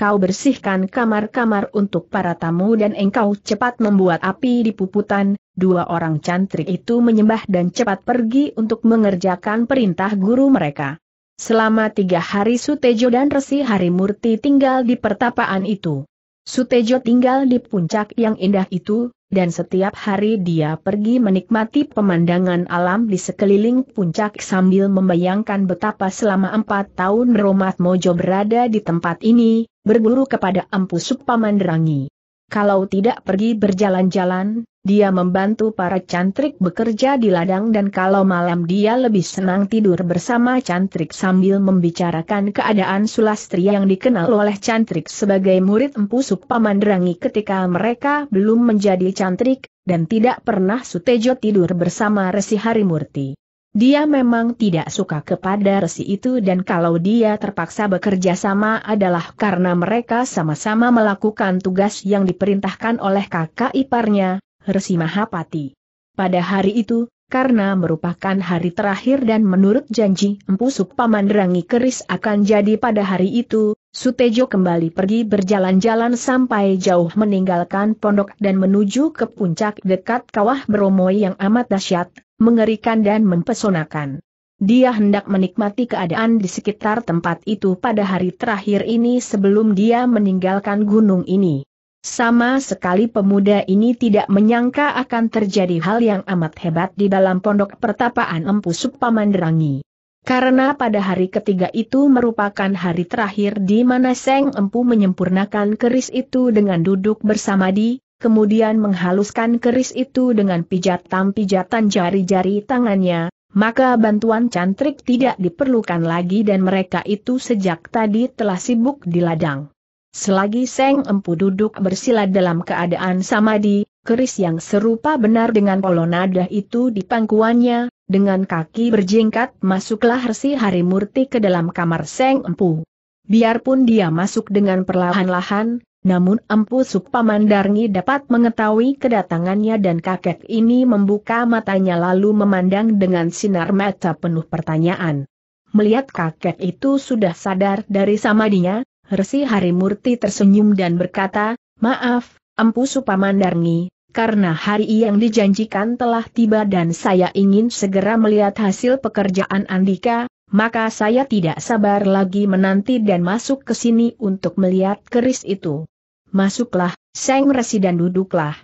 Kau bersihkan kamar-kamar untuk para tamu dan engkau cepat membuat api di puputan, dua orang cantrik itu menyembah dan cepat pergi untuk mengerjakan perintah guru mereka. Selama tiga hari Sutejo dan Resi Harimurti tinggal di pertapaan itu. Sutejo tinggal di puncak yang indah itu, dan setiap hari dia pergi menikmati pemandangan alam di sekeliling puncak sambil membayangkan betapa selama empat tahun Romat Mojo berada di tempat ini, berburu kepada Empu Supamanderangi. Kalau tidak pergi berjalan-jalan, dia membantu para cantrik bekerja di ladang dan kalau malam dia lebih senang tidur bersama cantrik sambil membicarakan keadaan Sulastri yang dikenal oleh cantrik sebagai murid Empu Supamanderangi ketika mereka belum menjadi cantrik, dan tidak pernah Sutejo tidur bersama Resi Harimurti. Dia memang tidak suka kepada resi itu dan kalau dia terpaksa bekerja sama adalah karena mereka sama-sama melakukan tugas yang diperintahkan oleh kakak iparnya, Resi Mahapati. Pada hari itu, karena merupakan hari terakhir dan menurut janji Empu Supamandrangi Keris akan jadi pada hari itu, Sutejo kembali pergi berjalan-jalan sampai jauh meninggalkan pondok dan menuju ke puncak dekat kawah Bromo yang amat dahsyat, mengerikan dan mempesonakan. Dia hendak menikmati keadaan di sekitar tempat itu pada hari terakhir ini sebelum dia meninggalkan gunung ini. Sama sekali pemuda ini tidak menyangka akan terjadi hal yang amat hebat di dalam pondok pertapaan Empu Supamanderangi. Karena pada hari ketiga itu merupakan hari terakhir di mana Seng Empu menyempurnakan keris itu dengan duduk bersama di kemudian menghaluskan keris itu dengan pijatan-pijatan jari-jari tangannya, maka bantuan cantrik tidak diperlukan lagi dan mereka itu sejak tadi telah sibuk di ladang. Selagi Seng Empu duduk bersila dalam keadaan samadi, keris yang serupa benar dengan Polonada itu di pangkuannya, dengan kaki berjingkat masuklah Resi Harimurti ke dalam kamar Seng Empu. Biarpun dia masuk dengan perlahan-lahan, namun Empu Supamandarni dapat mengetahui kedatangannya dan kakek ini membuka matanya lalu memandang dengan sinar mata penuh pertanyaan. Melihat kakek itu sudah sadar dari samadinya, Resi Harimurti tersenyum dan berkata, Maaf, Empu Supamandarni, karena hari yang dijanjikan telah tiba dan saya ingin segera melihat hasil pekerjaan Andika, maka saya tidak sabar lagi menanti dan masuk ke sini untuk melihat keris itu. Masuklah, Seng Resi dan duduklah.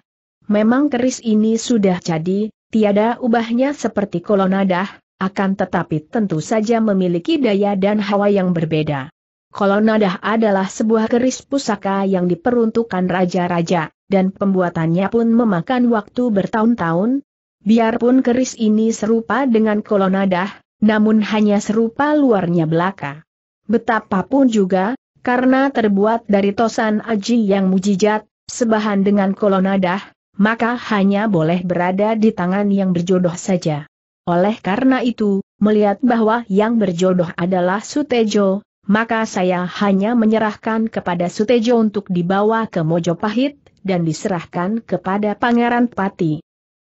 Memang keris ini sudah jadi, tiada ubahnya seperti kolonadah, akan tetapi tentu saja memiliki daya dan hawa yang berbeda. Kolonadah adalah sebuah keris pusaka yang diperuntukkan raja-raja, dan pembuatannya pun memakan waktu bertahun-tahun. Biarpun keris ini serupa dengan kolonadah, namun hanya serupa luarnya belaka. Betapapun juga, karena terbuat dari tosan aji yang mujijat, sebahan dengan kolonadah, maka hanya boleh berada di tangan yang berjodoh saja. Oleh karena itu, melihat bahwa yang berjodoh adalah Sutejo, maka saya hanya menyerahkan kepada Sutejo untuk dibawa ke Mojopahit, dan diserahkan kepada Pangeran Pati.